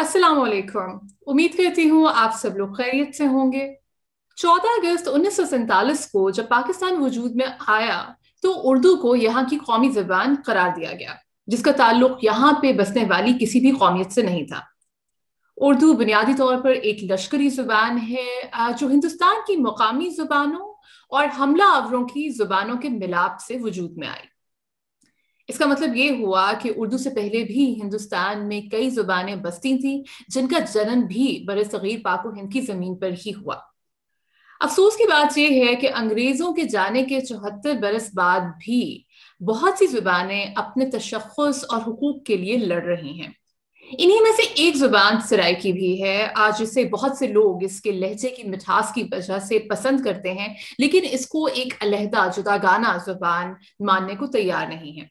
अस्सलाम वालेकुम उम्मीद करती हूँ आप सब लोग खैरियत से होंगे 14 अगस्त उन्नीस को जब पाकिस्तान वजूद में आया तो उर्दू को यहाँ की कौमी जबान करार दिया गया जिसका ताल्लुक यहाँ पे बसने वाली किसी भी कौमियत से नहीं था उर्दू बुनियादी तौर पर एक लश्करी जुबान है जो हिंदुस्तान की मकामी जुबानों और हमला अवरों की जुबानों के मिलाप से वजूद में आई इसका मतलब ये हुआ कि उर्दू से पहले भी हिंदुस्तान में कई जुबानें बसती थीं जिनका जन्म भी बर सगीर पाको हिंद की जमीन पर ही हुआ अफसोस की बात यह है कि अंग्रेजों के जाने के चौहत्तर बरस बाद भी बहुत सी जुबानें अपने तशखस और हकूक के लिए लड़ रही हैं इन्हीं में से एक जुबान सराय की भी है आज इसे बहुत से लोग इसके लहजे की मिठास की वजह से पसंद करते हैं लेकिन इसको एक अलहदा जुदागाना जुबान मानने को तैयार नहीं है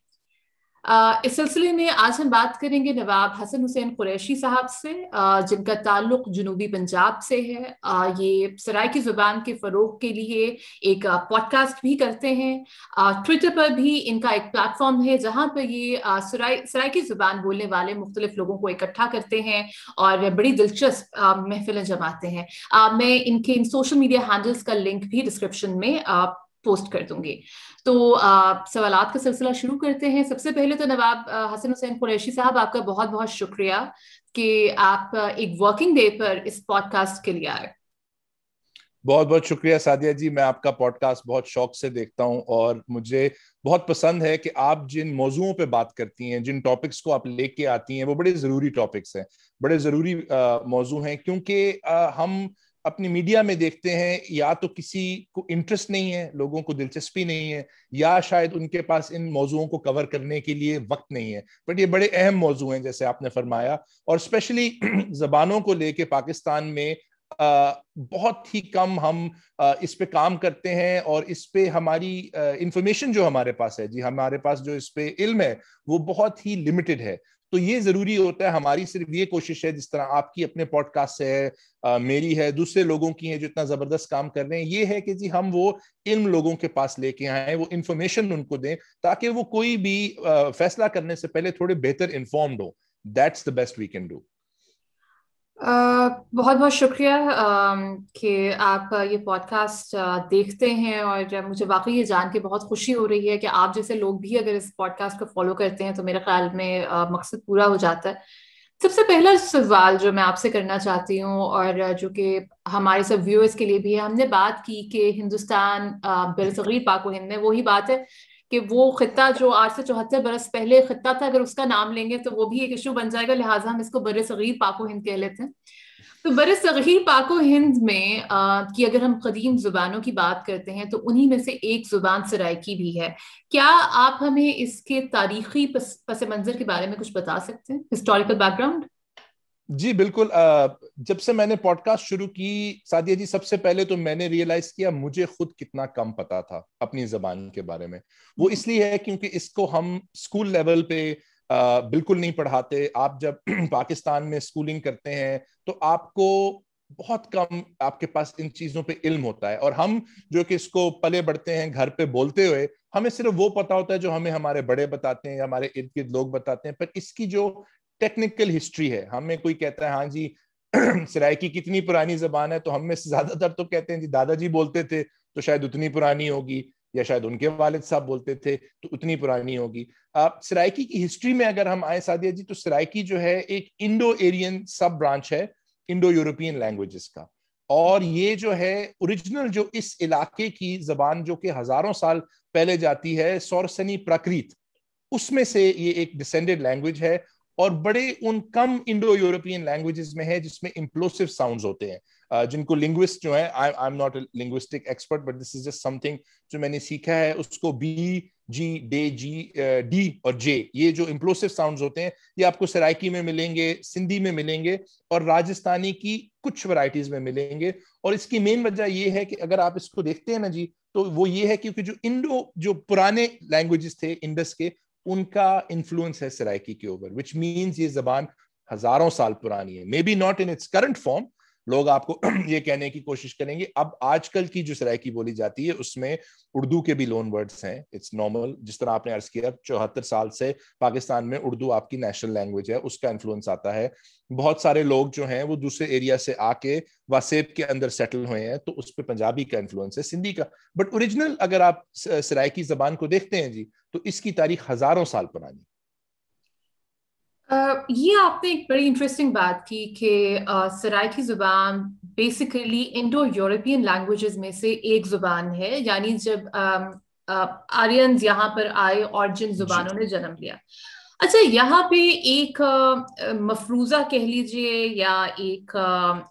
इस सिलसिले में आज हम बात करेंगे नवाब हसन हुसैन कुरैशी साहब से जिनका ताल्लुक जुनूबी पंजाब से है ये सराय की ज़ुबान के फ़रोग के लिए एक पॉडकास्ट भी करते हैं ट्विटर पर भी इनका एक प्लेटफॉर्म है जहाँ पर ये सराय सराय की ज़ुबान बोलने वाले मुख्तलिफ लोगों को इकट्ठा करते हैं और बड़ी दिलचस्प महफिलें जमाते हैं मैं इनके इन सोशल मीडिया हैंडल्स का लिंक भी डिस्क्रिप्शन में पोस्ट कर दूंगी तो सवाल का सिलसिला शुरू करते हैं सबसे पहले तो नवाब हसन हुसैन कुरैशी साहब आपका बहुत बहुत शुक्रिया कि आप एक वर्किंग डे पर इस पॉडकास्ट के लिए आए बहुत बहुत शुक्रिया सादिया जी मैं आपका पॉडकास्ट बहुत शौक से देखता हूं और मुझे बहुत पसंद है कि आप जिन मौजुओं पे बात करती हैं जिन टॉपिक्स को आप लेके आती हैं वो बड़े ज़रूरी टॉपिक्स हैं बड़े ज़रूरी मौजू हैं क्योंकि हम अपनी मीडिया में देखते हैं या तो किसी को इंटरेस्ट नहीं है लोगों को दिलचस्पी नहीं है या शायद उनके पास इन मौजुओं को कवर करने के लिए वक्त नहीं है बट ये बड़े अहम मौजू हैं जैसे आपने फरमाया और स्पेशली जबानों को लेके पाकिस्तान में आ, बहुत ही कम हम आ, इस पे काम करते हैं और इस पे हमारी इंफॉर्मेशन जो हमारे पास है जी हमारे पास जो इस पे इल्म है वो बहुत ही लिमिटेड है तो ये जरूरी होता है हमारी सिर्फ ये कोशिश है जिस तरह आपकी अपने पॉडकास्ट से है आ, मेरी है दूसरे लोगों की है जो इतना जबरदस्त काम कर रहे हैं ये है कि जी हम वो इल्म लोगों के पास लेके आए वो इन्फॉर्मेशन उनको दें ताकि वो कोई भी आ, फैसला करने से पहले थोड़े बेहतर इन्फॉर्म्ड हो that's the best we can do बहुत बहुत शुक्रिया कि आप ये पॉडकास्ट देखते हैं और मुझे वाकई ये जान के बहुत खुशी हो रही है कि आप जैसे लोग भी अगर इस पॉडकास्ट को फॉलो करते हैं तो मेरे ख्याल में मकसद पूरा हो जाता है सबसे पहला सवाल जो मैं आपसे करना चाहती हूँ और जो कि हमारे सब व्यूअर्स के लिए भी है हमने बात की कि हिंदुस्तान बिलसगीर पाक हिंद में वही बात है कि वो खत्ता जो आज से चौहत्तर बरस पहले खत्ता था अगर उसका नाम लेंगे तो वो भी एक इशू बन जाएगा लिहाजा हम इसको बर सगीर पाको हिंद कह लेते हैं तो बर सगीर पाको हिंद में आ, कि अगर हम कदीम जुबानों की बात करते हैं तो उन्हीं में से एक जुबान सरायकी भी है क्या आप हमें इसके तारीखी पस, पस मंज़र के बारे में कुछ बता सकते हैं हिस्टोरिकल बैकग्राउंड जी बिल्कुल जब से मैंने पॉडकास्ट शुरू की सादिया जी सबसे पहले तो मैंने रियलाइज किया मुझे खुद कितना कम पता था अपनी जबान के बारे में वो हम्म। इसलिए है क्योंकि इसको हम स्कूल लेवल पे बिल्कुल नहीं पढ़ाते आप जब पाकिस्तान में स्कूलिंग करते हैं तो आपको बहुत कम आपके पास इन चीजों पे इल्म होता है और हम जो कि इसको पले बढ़ते हैं घर पे बोलते हुए हमें सिर्फ वो पता होता है जो हमें हमारे बड़े बताते हैं या हमारे इर्द गिर्द लोग बताते हैं पर इसकी जो टेक्निकल हिस्ट्री है हमें कोई कहता है हाँ जी सराय की कितनी पुरानी जबान है तो हम में से ज्यादातर तो कहते हैं जी दादाजी बोलते थे तो शायद उतनी पुरानी होगी या शायद उनके वालिद साहब बोलते थे तो उतनी पुरानी होगी आप सरायकी की हिस्ट्री में अगर हम आए सादिया जी तो सरायकी जो है एक इंडो एरियन सब ब्रांच है इंडो यूरोपियन लैंग्वेजेस का और ये जो है ओरिजिनल जो इस इलाके की जबान जो कि हजारों साल पहले जाती है सौरसनी प्रकृत उसमें से ये एक डिसेंडेड लैंग्वेज है और बड़े उन कम इंडो यूरोपियन लैंग्वेजेस में है जिसमें इम्प्लोसिव साउंड्स होते हैं जिनको लिंग्विस्ट जो है I I am not linguistic expert but this is just something जो मैंने सीखा है उसको B G D G D और जे ये जो इम्प्लोसिव साउंड्स होते हैं ये आपको सराइकी में मिलेंगे सिंधी में मिलेंगे और राजस्थानी की कुछ वराइटीज में मिलेंगे और इसकी मेन वजह ये है कि अगर आप इसको देखते हैं ना जी तो वो ये है क्योंकि जो इंडो जो पुराने लैंग्वेजेस थे इंडस के उनका इन्फ्लुएंस है सराइकी के ऊपर विच मीन ये जबान हजारों साल पुरानी है may be not in its current form लोग आपको ये कहने की कोशिश करेंगे अब आजकल की जो सराय की बोली जाती है उसमें उर्दू के भी लोन वर्ड्स हैं इट्स नॉर्मल जिस तरह आपने अर्ज किया चौहत्तर साल से पाकिस्तान में उर्दू आपकी नेशनल लैंग्वेज है उसका इन्फ्लुएंस आता है बहुत सारे लोग जो हैं वो दूसरे एरिया से आके वासेब के अंदर सेटल हुए हैं तो उस पर पंजाबी का इन्फ्लुएंस है सिंधी का बट ओरिजिनल अगर आप सराय की जबान को देखते हैं जी तो इसकी तारीख हजारों साल पुरानी ये आपने एक बड़ी इंटरेस्टिंग बात की कि सराय की ज़ुबान बेसिकली इंडो यूरोपियन लैंग्वेजेस में से एक ज़ुबान है यानी जब आर्यन यहाँ पर आए और जिन ज़ुबानों ने जन्म लिया अच्छा यहाँ पे एक मफरूजा कह लीजिए या एक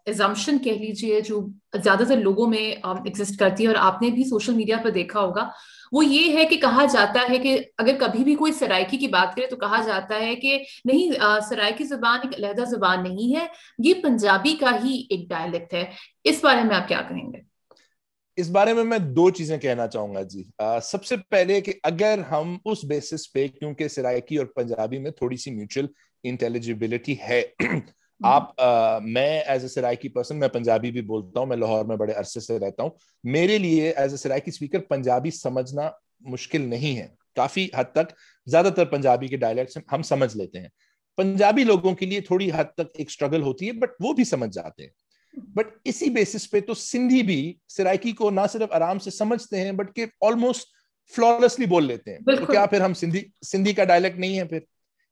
एजम्पन कह लीजिए जो ज़्यादातर लोगों में एग्जिस्ट करती है और आपने भी सोशल मीडिया पर देखा होगा वो ये है कि कहा जाता है कि अगर कभी भी कोई सरायकी की बात करे तो कहा जाता है कि नहीं सरायकी जुबान एक अलहदा जुबान नहीं है ये पंजाबी का ही एक डायलेक्ट है इस बारे में आप क्या कहेंगे इस बारे में मैं दो चीजें कहना चाहूंगा जी आ, सबसे पहले कि अगर हम उस बेसिस पे क्योंकि सरायकी और पंजाबी में थोड़ी सी म्यूचुअल इंटेलिजिबिलिटी है आप आ, मैं एज ए सराइकी पर्सन मैं पंजाबी भी बोलता हूँ मैं लाहौर में बड़े अरसे से रहता हूँ मेरे लिए as a Saraiki speaker Punjabi समझना मुश्किल नहीं है काफी हद तक ज्यादातर पंजाबी के डायलैक्ट्स हम समझ लेते हैं पंजाबी लोगों के लिए थोड़ी हद तक एक स्ट्रगल होती है बट वो भी समझ जाते हैं बट इसी बेसिस पे तो सिंधी भी सराइकी को ना सिर्फ आराम से समझते हैं बट के ऑलमोस्ट फ्लॉलेसली बोल लेते हैं तो क्या फिर हम सिंधी सिंधी का डायलैक्ट नहीं है फिर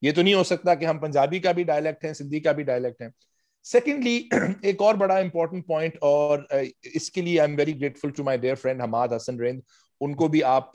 ये तो नहीं हो सकता कि हम पंजाबी का भी डायलेक्ट है सिंधी का भी डायलेक्ट है सेकेंडली एक और बड़ा इंपॉर्टेंट पॉइंट और इसके लिए I am very grateful to my dear friend Hammad Hasan Rind उनको भी आप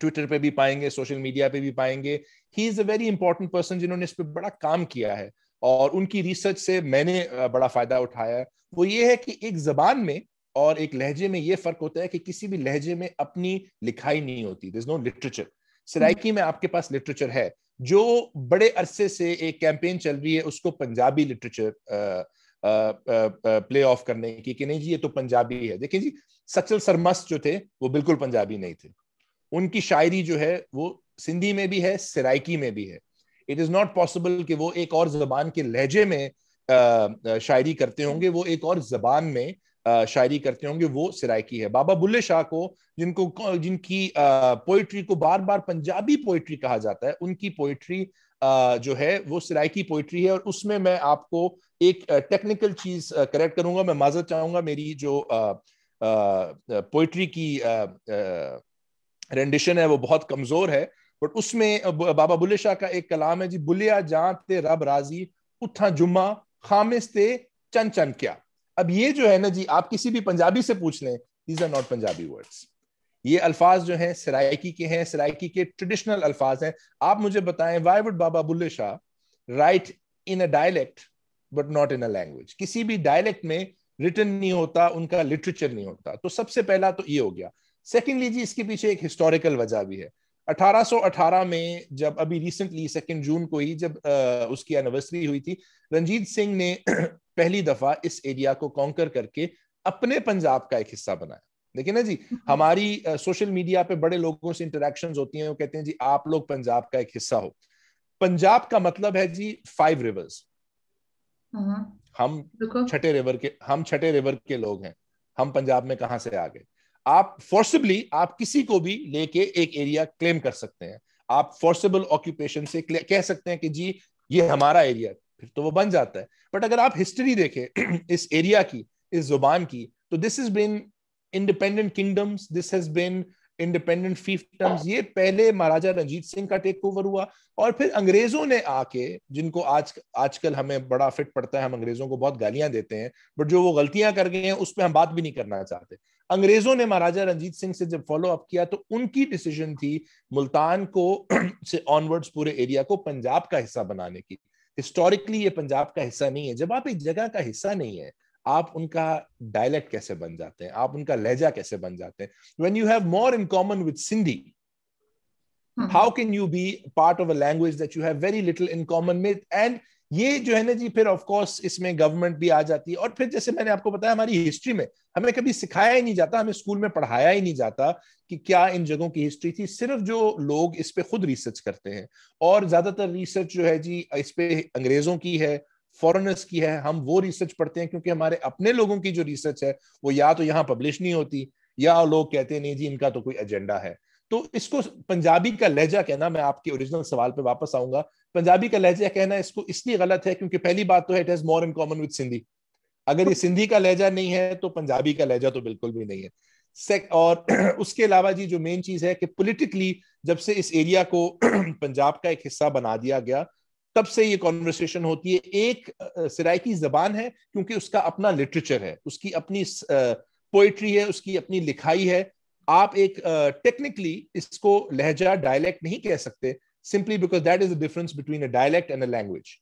ट्विटर पे भी पाएंगे सोशल मीडिया पे भी पाएंगे he is a very important person जिन्होंने इस पर बड़ा काम किया है और उनकी रिसर्च से मैंने बड़ा फायदा उठाया है वो ये है कि एक जबान में और एक लहजे में ये फर्क होता है कि किसी भी लहजे में अपनी लिखाई नहीं होती there is no literature Saraiki में आपके पास लिटरेचर है जो बड़े अरसे से एक कैंपेन चल रही है उसको पंजाबी लिटरेचर प्ले ऑफ करने की कि नहीं जी ये तो पंजाबी है देखिए जी सचल सरमस जो थे वो बिल्कुल पंजाबी नहीं थे उनकी शायरी जो है वो सिंधी में भी है सराइकी में भी है इट इज नॉट पॉसिबल कि वो एक और जबान के लहजे में आ, शायरी करते होंगे वो एक और जबान में शायरी करते होंगे वो सरायकी है बाबा बुल्ले शाह को जिनको जिनकी पोइट्री को बार बार पंजाबी पोइट्री कहा जाता है उनकी पोइट्री जो है वो सरायकी पोइट्री है और उसमें मैं आपको एक टेक्निकल चीज करेक्ट करूंगा मैं माजत चाहूंगा मेरी जो पोइट्री की रेंडिशन है वो बहुत कमजोर है बट उसमें बाबा बुल्ले शाह का एक कलाम है जी बुलिया जाते ते रब राजी उठा जुम्मा खामिस्ते चन चन क्या अब ये जो है ना जी आप किसी भी पंजाबी से पूछ लें these are not Punjabi words ये अल्फाज जो हैं सरायकी के हैं सरायकी के ट्रेडिशनल अल्फाज हैं आप मुझे बताएं why would Baba Bulleh Shah write in a dialect but not in a language किसी भी डायलेक्ट में रिटर्न नहीं होता उनका लिटरेचर नहीं होता तो सबसे पहला तो ये हो गया सेकेंडली जी इसके पीछे एक हिस्टोरिकल वजह भी है 1818 में जब अभी रिसेंटली सेकेंड जून को ही जब आ, उसकी एनिवर्सरी हुई थी रंजीत सिंह ने पहली दफा इस एरिया को कॉन्कर करके अपने पंजाब का एक हिस्सा बनाया देखिए ना जी हम्म। हमारी सोशल मीडिया पे बड़े लोगों से इंटरेक्शन होती हैं वो कहते हैं जी आप लोग पंजाब का एक हिस्सा हो पंजाब का मतलब है जी फाइव रिवर्स हम्म। हम छठे रिवर के हम छठे रिवर के लोग हैं हम पंजाब में कहा से आ गए आप फोर्सिबली आप किसी को भी लेके एक एरिया क्लेम कर सकते हैं आप फोर्सिबल ऑक्यूपेशन से कह सकते हैं कि जी ये हमारा एरिया फिर तो वो बन जाता है बट अगर आप हिस्ट्री देखें इस एरिया की इस जुबान की तो this is been independent kingdoms this has been independent fiefdoms ये पहले महाराजा रंजीत सिंह का टेक ओवर हुआ और फिर अंग्रेजों ने आके जिनको आज आजकल हमें बड़ा फिट पड़ता है हम अंग्रेजों को बहुत गालियां देते हैं बट जो वो गलतियां कर गए हैं उस पर हम बात भी नहीं करना चाहते अंग्रेजों ने महाराजा रंजीत सिंह से जब फॉलो अप किया तो उनकी डिसीजन थी मुल्तान को से ऑनवर्ड्स पूरे एरिया को पंजाब का हिस्सा बनाने की हिस्टोरिकली ये पंजाब का हिस्सा नहीं है जब आप एक जगह का हिस्सा नहीं है आप उनका डायलेक्ट कैसे बन जाते हैं आप उनका लहजा कैसे बन जाते हैं when you have more in common with Sindhi how can you be part of a language that you have very little in common with and ये जो है ना जी फिर ऑफकोर्स इसमें गवर्नमेंट भी आ जाती है और फिर जैसे मैंने आपको बताया हमारी हिस्ट्री में हमें कभी सिखाया ही नहीं जाता हमें स्कूल में पढ़ाया ही नहीं जाता कि क्या इन जगहों की हिस्ट्री थी सिर्फ जो लोग इस पर खुद रिसर्च करते हैं और ज्यादातर रिसर्च जो है जी इस पे अंग्रेजों की है फॉरनर्स की है हम वो रिसर्च पढ़ते हैं क्योंकि हमारे अपने लोगों की जो रिसर्च है वो या तो यहाँ पब्लिश नहीं होती या लोग कहते नहीं जी इनका तो कोई एजेंडा है तो इसको पंजाबी का लहजा कहना मैं आपके ओरिजिनल सवाल पे वापस आऊंगा पंजाबी का लहजा कहना इसको इसलिए गलत है क्योंकि पहली बात तो है it has more in common with Sindhi अगर ये सिंधी का लहजा नहीं है तो पंजाबी का लहजा तो बिल्कुल भी नहीं है सेक और उसके अलावा जी जो मेन चीज है कि पोलिटिकली जब से इस एरिया को पंजाब का एक हिस्सा बना दिया गया तब से ये कॉन्वर्सेशन होती है एक सरायकी जबान है क्योंकि उसका अपना लिटरेचर है उसकी अपनी पोइट्री है उसकी अपनी लिखाई है आप एक टेक्निकली uh, इसको लहजा डायलेक्ट नहीं कह सकते simply because that is the difference between a dialect and a language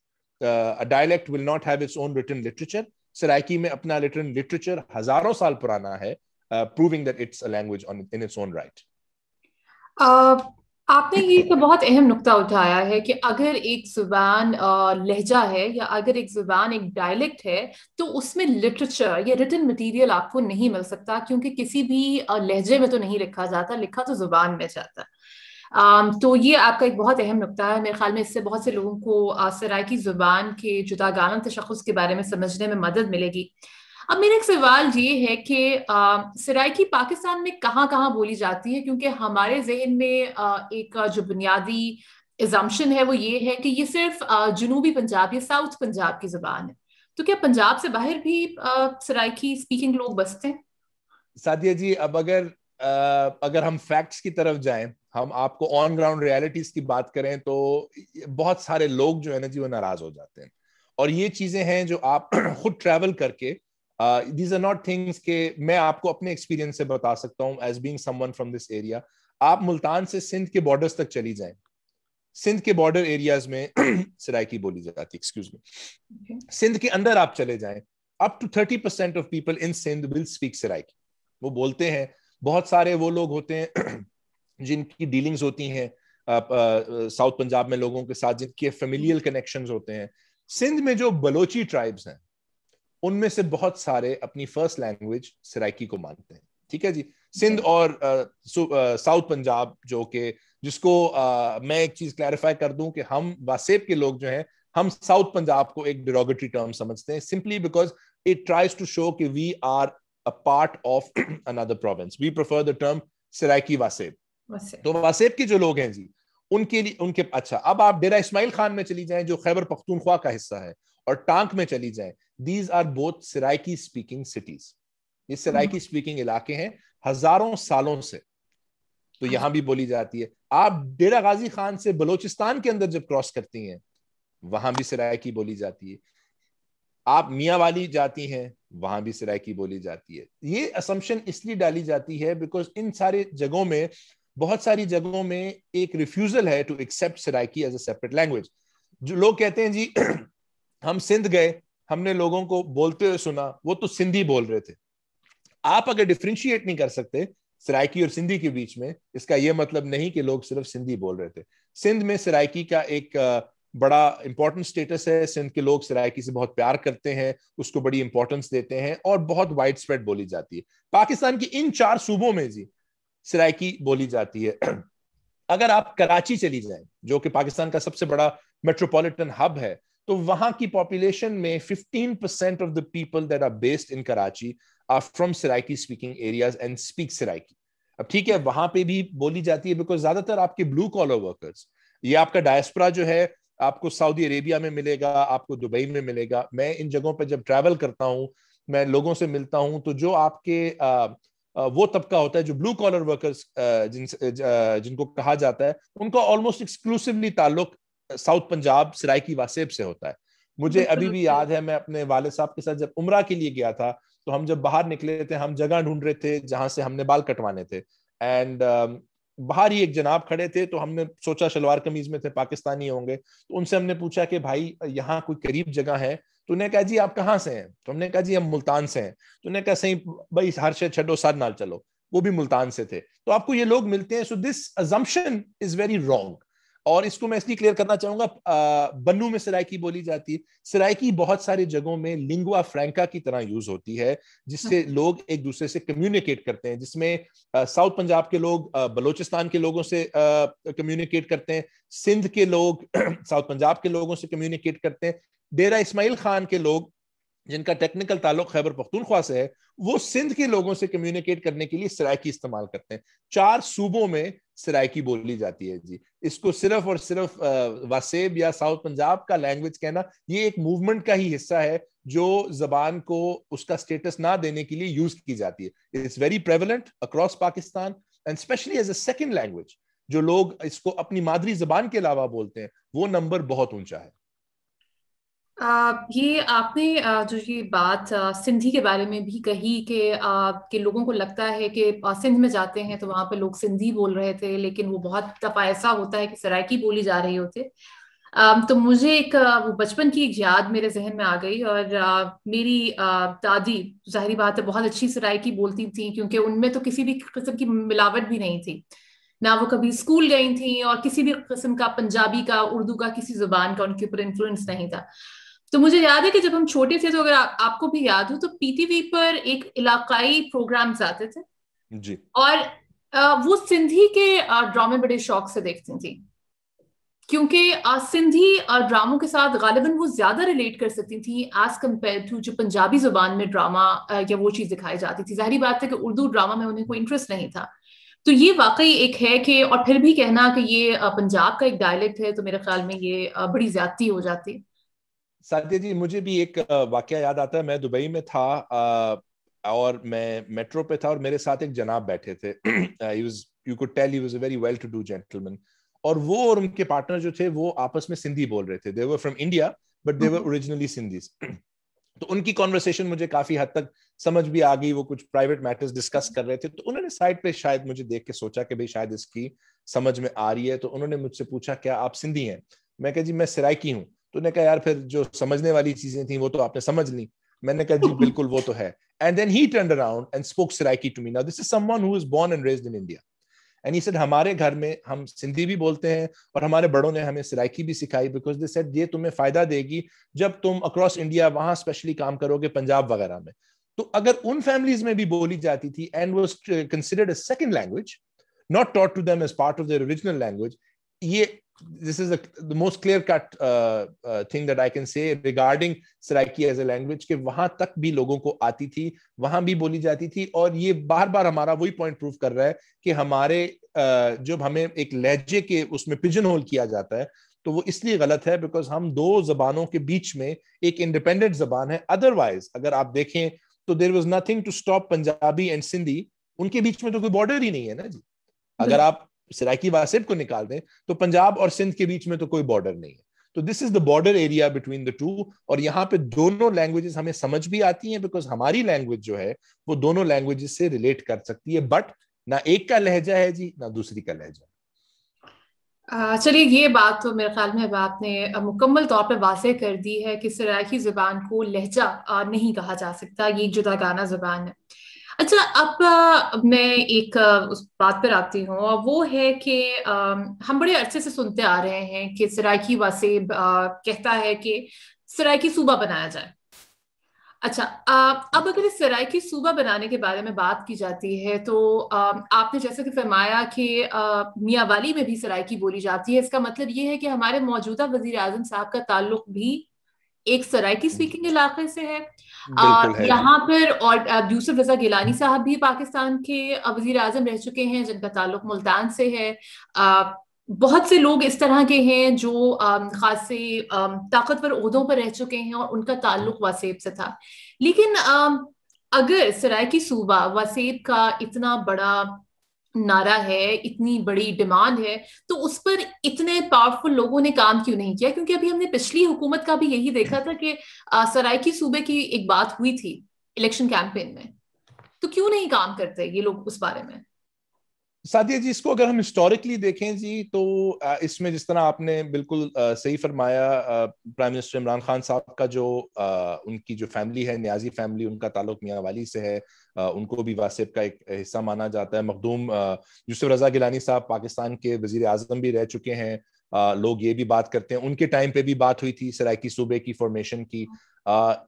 a dialect will not have its own written literature Saraiki में अपना रिटर्न लिटरेचर हजारों साल पुराना है proving that it's a language in its own right आपने ये तो बहुत अहम नुकता उठाया है कि अगर एक जुबान लहजा है या अगर एक जुबान एक डायलेक्ट है तो उसमें लिटरेचर या रिटन मटेरियल आपको नहीं मिल सकता क्योंकि किसी भी लहजे में तो नहीं लिखा जाता लिखा तो जुबान में जाता Um, तो ये आपका एक बहुत अहम नुकता है मेरे ख्याल में इससे बहुत से लोगों को सराय की ज़ुबान के जुदागाना तशखस के बारे में समझने में मदद मिलेगी अब मेरा एक सवाल ये है कि सरायकी पाकिस्तान में कहाँ कहाँ बोली जाती है क्योंकि हमारे जहन में आ, एक जो बुनियादी एजम्पन है वो ये है कि ये सिर्फ जनूबी पंजाब या साउथ पंजाब की जबान है तो क्या पंजाब से बाहर भी सरायकी स्पीकिंग लोग बसते हैं सादिया जी अब अगर आ, अगर हम फैक्ट्स की तरफ जाएं हम आपको ऑन ग्राउंड रियलिटीज की बात करें तो बहुत सारे लोग जो है ना जी वो नाराज हो जाते हैं और ये चीजें हैं जो आप खुद ट्रैवल करके दीज आर नॉट थिंग्स के मैं आपको अपने एक्सपीरियंस से बता सकता हूँ as being someone from this area आप मुल्तान से सिंध के बॉर्डर्स तक चली जाए सिंध के बॉर्डर एरियाज में सराइकी बोली जाती एक्सक्यूज मी सिंध के अंदर आप चले जाए up to thirty percent of people in Sindh will speak Saraiki वो बोलते हैं बहुत सारे वो लोग होते हैं जिनकी डीलिंग्स होती हैं साउथ पंजाब में लोगों के साथ जिनके फेमिलियल कनेक्शन होते हैं सिंध में जो बलोची ट्राइब्स हैं उनमें से बहुत सारे अपनी फर्स्ट लैंग्वेज सिराकी को मानते हैं ठीक है जी सिंध और साउथ पंजाब जो के जिसको आ, मैं एक चीज क्लैरिफाई कर दूं कि हम वासेब के लोग जो हैं हम साउथ पंजाब को एक डिरोगेटरी टर्म समझते हैं simply because it tries to show कि we are a part of another province we prefer the term Saraiki Waseb तो वासेब के जो लोग हैं जी उनके लिए उनके अच्छा अब आप डेरा इस्माइल खान में चली जाएं जो खैबर पख्तूनख्वा का हिस्सा है और टांक में चली जाएं these are both Saraiki speaking cities ये सराइकी हम्म। स्पीकिंग इलाके हैं हजारों सालों से तो हम्म। यहां भी बोली जाती है आप डेरा गाजी खान से बलोचिस्तान के अंदर जब क्रॉस करती हैं वहां भी सरायकी बोली जाती है आप मियाँ वाली जाती हैं वहां भी सरायकी बोली जाती है ये असम्पन इसलिए डाली जाती है बिकॉज इन सारे जगहों में बहुत सारी जगहों में एक रिफ्यूजल है to accept Saraiki as a separate language जो लोग कहते हैं जी हम सिंध गए हमने लोगों को बोलते हुए सुना वो तो सिंधी बोल रहे थे आप अगर डिफ्रेंशिएट नहीं कर सकते सरायकी और सिंधी के बीच में इसका यह मतलब नहीं कि लोग सिर्फ सिंधी बोल रहे थे सिंध में सरायकी का एक बड़ा इंपॉर्टेंट स्टेटस है सिंध के लोग सरायकी से बहुत प्यार करते हैं उसको बड़ी इंपॉर्टेंस देते हैं और बहुत वाइड स्प्रेड बोली जाती है पाकिस्तान के इन चार सूबों में जी सरायकी बोली जाती है अगर आप कराची चली जाए जो कि पाकिस्तान का सबसे बड़ा मेट्रोपॉलिटन हब है तो वहां की पॉपुलेशन में 15 percent of the people that are based in Karachi are from Saraiki speaking areas and speak Saraiki अब ठीक है वहां पे भी बोली जाती है बिकॉज ज्यादातर आपके ब्लू कॉलर वर्कर्स ये आपका डायस्परा जो है आपको सऊदी अरेबिया में मिलेगा आपको दुबई में मिलेगा मैं इन जगहों पर जब ट्रैवल करता हूँ मैं लोगों से मिलता हूँ तो जो आपके आ, वो तबका होता है जो ब्लू कॉलर वर्कर्स जिन जिनको कहा जाता है उनका ऑलमोस्ट एक्सक्लूसिवली ताल्लुक साउथ पंजाब सरायकी वासेब से होता है मुझे अभी भी याद है मैं अपने वाले साहब के साथ जब उम्र के लिए गया था तो हम जब बाहर निकले थे हम जगह ढूंढ रहे थे जहां से हमने बाल कटवाने थे एंड um, बाहर ही एक जनाब खड़े थे तो हमने सोचा शलवार कमीज में थे पाकिस्तानी होंगे तो उनसे हमने पूछा कि भाई यहाँ कोई करीब जगह है तो उन्हें कहा जी आप कहाँ से हैं तो हमने कहा जी हम मुल्तान से हैं तो उन्हें कहा सही भाई हर शे छो सर नाल चलो वो भी मुल्तान से थे तो आपको ये लोग मिलते हैं so this assumption is very wrong और इसको मैं इसलिए क्लियर करना चाहूंगा बन्नू में सरायकी बोली जाती है सरायकी बहुत सारी जगहों में लिंगुआ फ्रैंका की तरह यूज होती है जिससे अच्छा। लोग एक दूसरे से कम्युनिकेट करते हैं जिसमें साउथ पंजाब के लोग बलोचिस्तान के लोगों से कम्युनिकेट करते हैं सिंध के लोग साउथ पंजाब के लोगों से कम्युनिकेट करते हैं डेरा इसमाइल खान के लोग जिनका टेक्निकल ताल्लुक खैबर पख्तूनख्वा से है वो सिंध के लोगों से कम्युनिकेट करने के लिए सरायकी इस्तेमाल करते हैं चार सूबों में सरायकी बोली जाती है जी इसको सिर्फ और सिर्फ वसेब या साउथ पंजाब का लैंग्वेज कहना ये एक मूवमेंट का ही हिस्सा है जो जबान को उसका स्टेटस ना देने के लिए यूज की जाती है it's very prevalent across Pakistan and specially as a second language जो लोग इसको अपनी मादरी जबान के अलावा बोलते हैं वो नंबर बहुत ऊंचा है ये आपने जो ये बात सिंधी के बारे में भी कही कि के लोगों को लगता है कि सिंध में जाते हैं तो वहाँ पर लोग सिंधी बोल रहे थे लेकिन वो बहुत दफा ऐसा होता है कि सरायकी बोली जा रही होती तो मुझे एक वो बचपन की एक याद मेरे जहन में आ गई और मेरी दादी जाहरी बात है बहुत अच्छी सरायकी बोलती थी क्योंकि उनमें तो किसी भी किस्म की मिलावट भी नहीं थी ना वो कभी स्कूल गई थी और किसी भी किस्म का पंजाबी का उर्दू का किसी जुबान का उनके ऊपर इन्फ्लुएंस नहीं था तो मुझे याद है कि जब हम छोटे थे तो अगर आ, आपको भी याद हो तो पीटीवी पर एक इलाकाई प्रोग्राम आते थे जी और आ, वो सिंधी के ड्रामे बड़े शौक से देखती थी क्योंकि सिंधी ड्रामों के साथ गालिबन वो ज्यादा रिलेट कर सकती थी एज कम्पेयर टू जो पंजाबी जुबान में ड्रामा या वो चीज दिखाई जाती थी जाहरी बात है कि उर्दू ड्रामा में उन्हें कोई इंटरेस्ट नहीं था तो ये वाकई एक है कि और फिर भी कहना कि ये पंजाब का एक डायलेक्ट है तो मेरे ख्याल में ये बड़ी ज्यादती हो जाती है साथी जी मुझे भी एक वाक्य याद आता है मैं दुबई में था और मैं मेट्रो पे था और मेरे साथ एक जनाब बैठे थे you could tell he was a very well to do gentleman और वो और उनके पार्टनर जो थे वो आपस में सिंधी बोल रहे थे they were from India but they were originally Sindhis तो उनकी कॉन्वर्सेशन मुझे काफी हद तक समझ भी आ गई वो कुछ प्राइवेट मैटर्स डिस्कस कर रहे थे तो उन्होंने साइड पे शायद मुझे देख के सोचा कि भाई शायद इसकी समझ में आ रही है तो उन्होंने मुझसे पूछा क्या आप सिंधी हैं मैं कह जी मैं सरायकी हूँ तो उन्हें कहा यार फिर जो समझने वाली चीजें थी वो तो आपने समझ ली मैंने कहा जी बिल्कुल वो तो है and then he turn around and spoke Saraiki to me now this is someone who is born and raised in India and he said हमारे घर में हम सिंधी भी बोलते हैं और हमारे बड़ों ने हमें सराइकी भी सिखाई बिकॉज दे सेड ये तुम्हें फायदा देगी जब तुम अक्रॉस इंडिया वहां स्पेशली काम करोगे पंजाब वगैरह में तो अगर उन फैमिलीज में भी बोली जाती थी and was considered a second language not taught to them as part of their original language ये this is a, the most clear cut uh, uh, thing that I can say regarding Saraiki as a language के वहां तक भी लोगों को आती थी वहां भी बोली जाती थी और ये बार बार हमारा वही पॉइंट प्रूव कर रहा है कि हमारे uh, जब हमें एक लहजे के उसमें पिजन होल किया जाता है तो वो इसलिए गलत है बिकॉज हम दो जबानों के बीच में एक इंडिपेंडेंट जबान है अदरवाइज अगर आप देखें तो there was nothing to stop Punjabi and Sindhi उनके बीच में तो कोई बॉर्डर ही नहीं है ना जी अगर आप सराकी वासिब को निकाल दें तो पंजाब और सिंध के बीच में तो कोई बॉर्डर नहीं है तो this is the border area between the two और यहाँ पे दोनों लैंग्वेजेस हमें समझ भी आती हैं बिकॉज हमारी लैंग्वेज जो है वो दोनों लैंग्वेजेस से रिलेट कर सकती है बट ना एक का लहजा है जी ना दूसरी का लहजा चलिए ये बात तो मेरे ख्याल में अब आपने मुकम्मल तौर पर वाज कर दी है कि सराखी ज़ुबान को लहजा नहीं कहा जा सकता ये जुदा गाना ज़ुबान है अच्छा अब मैं एक उस बात पर आती हूँ वो है कि हम बड़े अरसे से सुनते आ रहे हैं कि सरायकी वासे कहता है कि सरायकी सूबा बनाया जाए अच्छा अब अगर इस सरायकी सूबा बनाने के बारे में बात की जाती है तो आपने जैसे कि फरमाया कि मियाँ वाली में भी सरायकी बोली जाती है इसका मतलब ये है कि हमारे मौजूदा वजीर अजम साहब का ताल्लुक भी एक सराइकी स्पीकिंग इलाके से है, है यहाँ पर और यूसुफ रजा गिलानी साहब भी पाकिस्तान के वजीर आजम रह चुके हैं जिनका ताल्लुक मुल्तान से है बहुत से लोग इस तरह के हैं जो से ताकतवर उहदों पर रह चुके हैं और उनका ताल्लुक वसेब से था लेकिन अगर सराय की सूबा वसेब का इतना बड़ा नारा है इतनी बड़ी डिमांड है तो उस पर इतने पावरफुल लोगों ने काम क्यों नहीं किया क्योंकि अभी हमने पिछली हुकूमत का भी यही देखा था कि सरायकी सूबे की एक बात हुई थी इलेक्शन कैंपेन में तो क्यों नहीं काम करते ये लोग उस बारे में साथिया जी इसको अगर हम हिस्टोरिकली देखें जी तो इसमें जिस तरह आपने बिल्कुल सही फरमाया प्राइम मिनिस्टर इमरान खान साहब का जो उनकी जो फैमिली है न्याजी फैमिली उनका ताल्लुक मियाँ वाली से है उनको भी वासिफ का एक हिस्सा माना जाता है मखदूम यूसुफ रजा गिलानी साहब पाकिस्तान के वजीर आजम भी रह चुके हैं लोग ये भी बात करते हैं उनके टाइम पे भी बात हुई थी सराकी सूबे की फॉर्मेशन की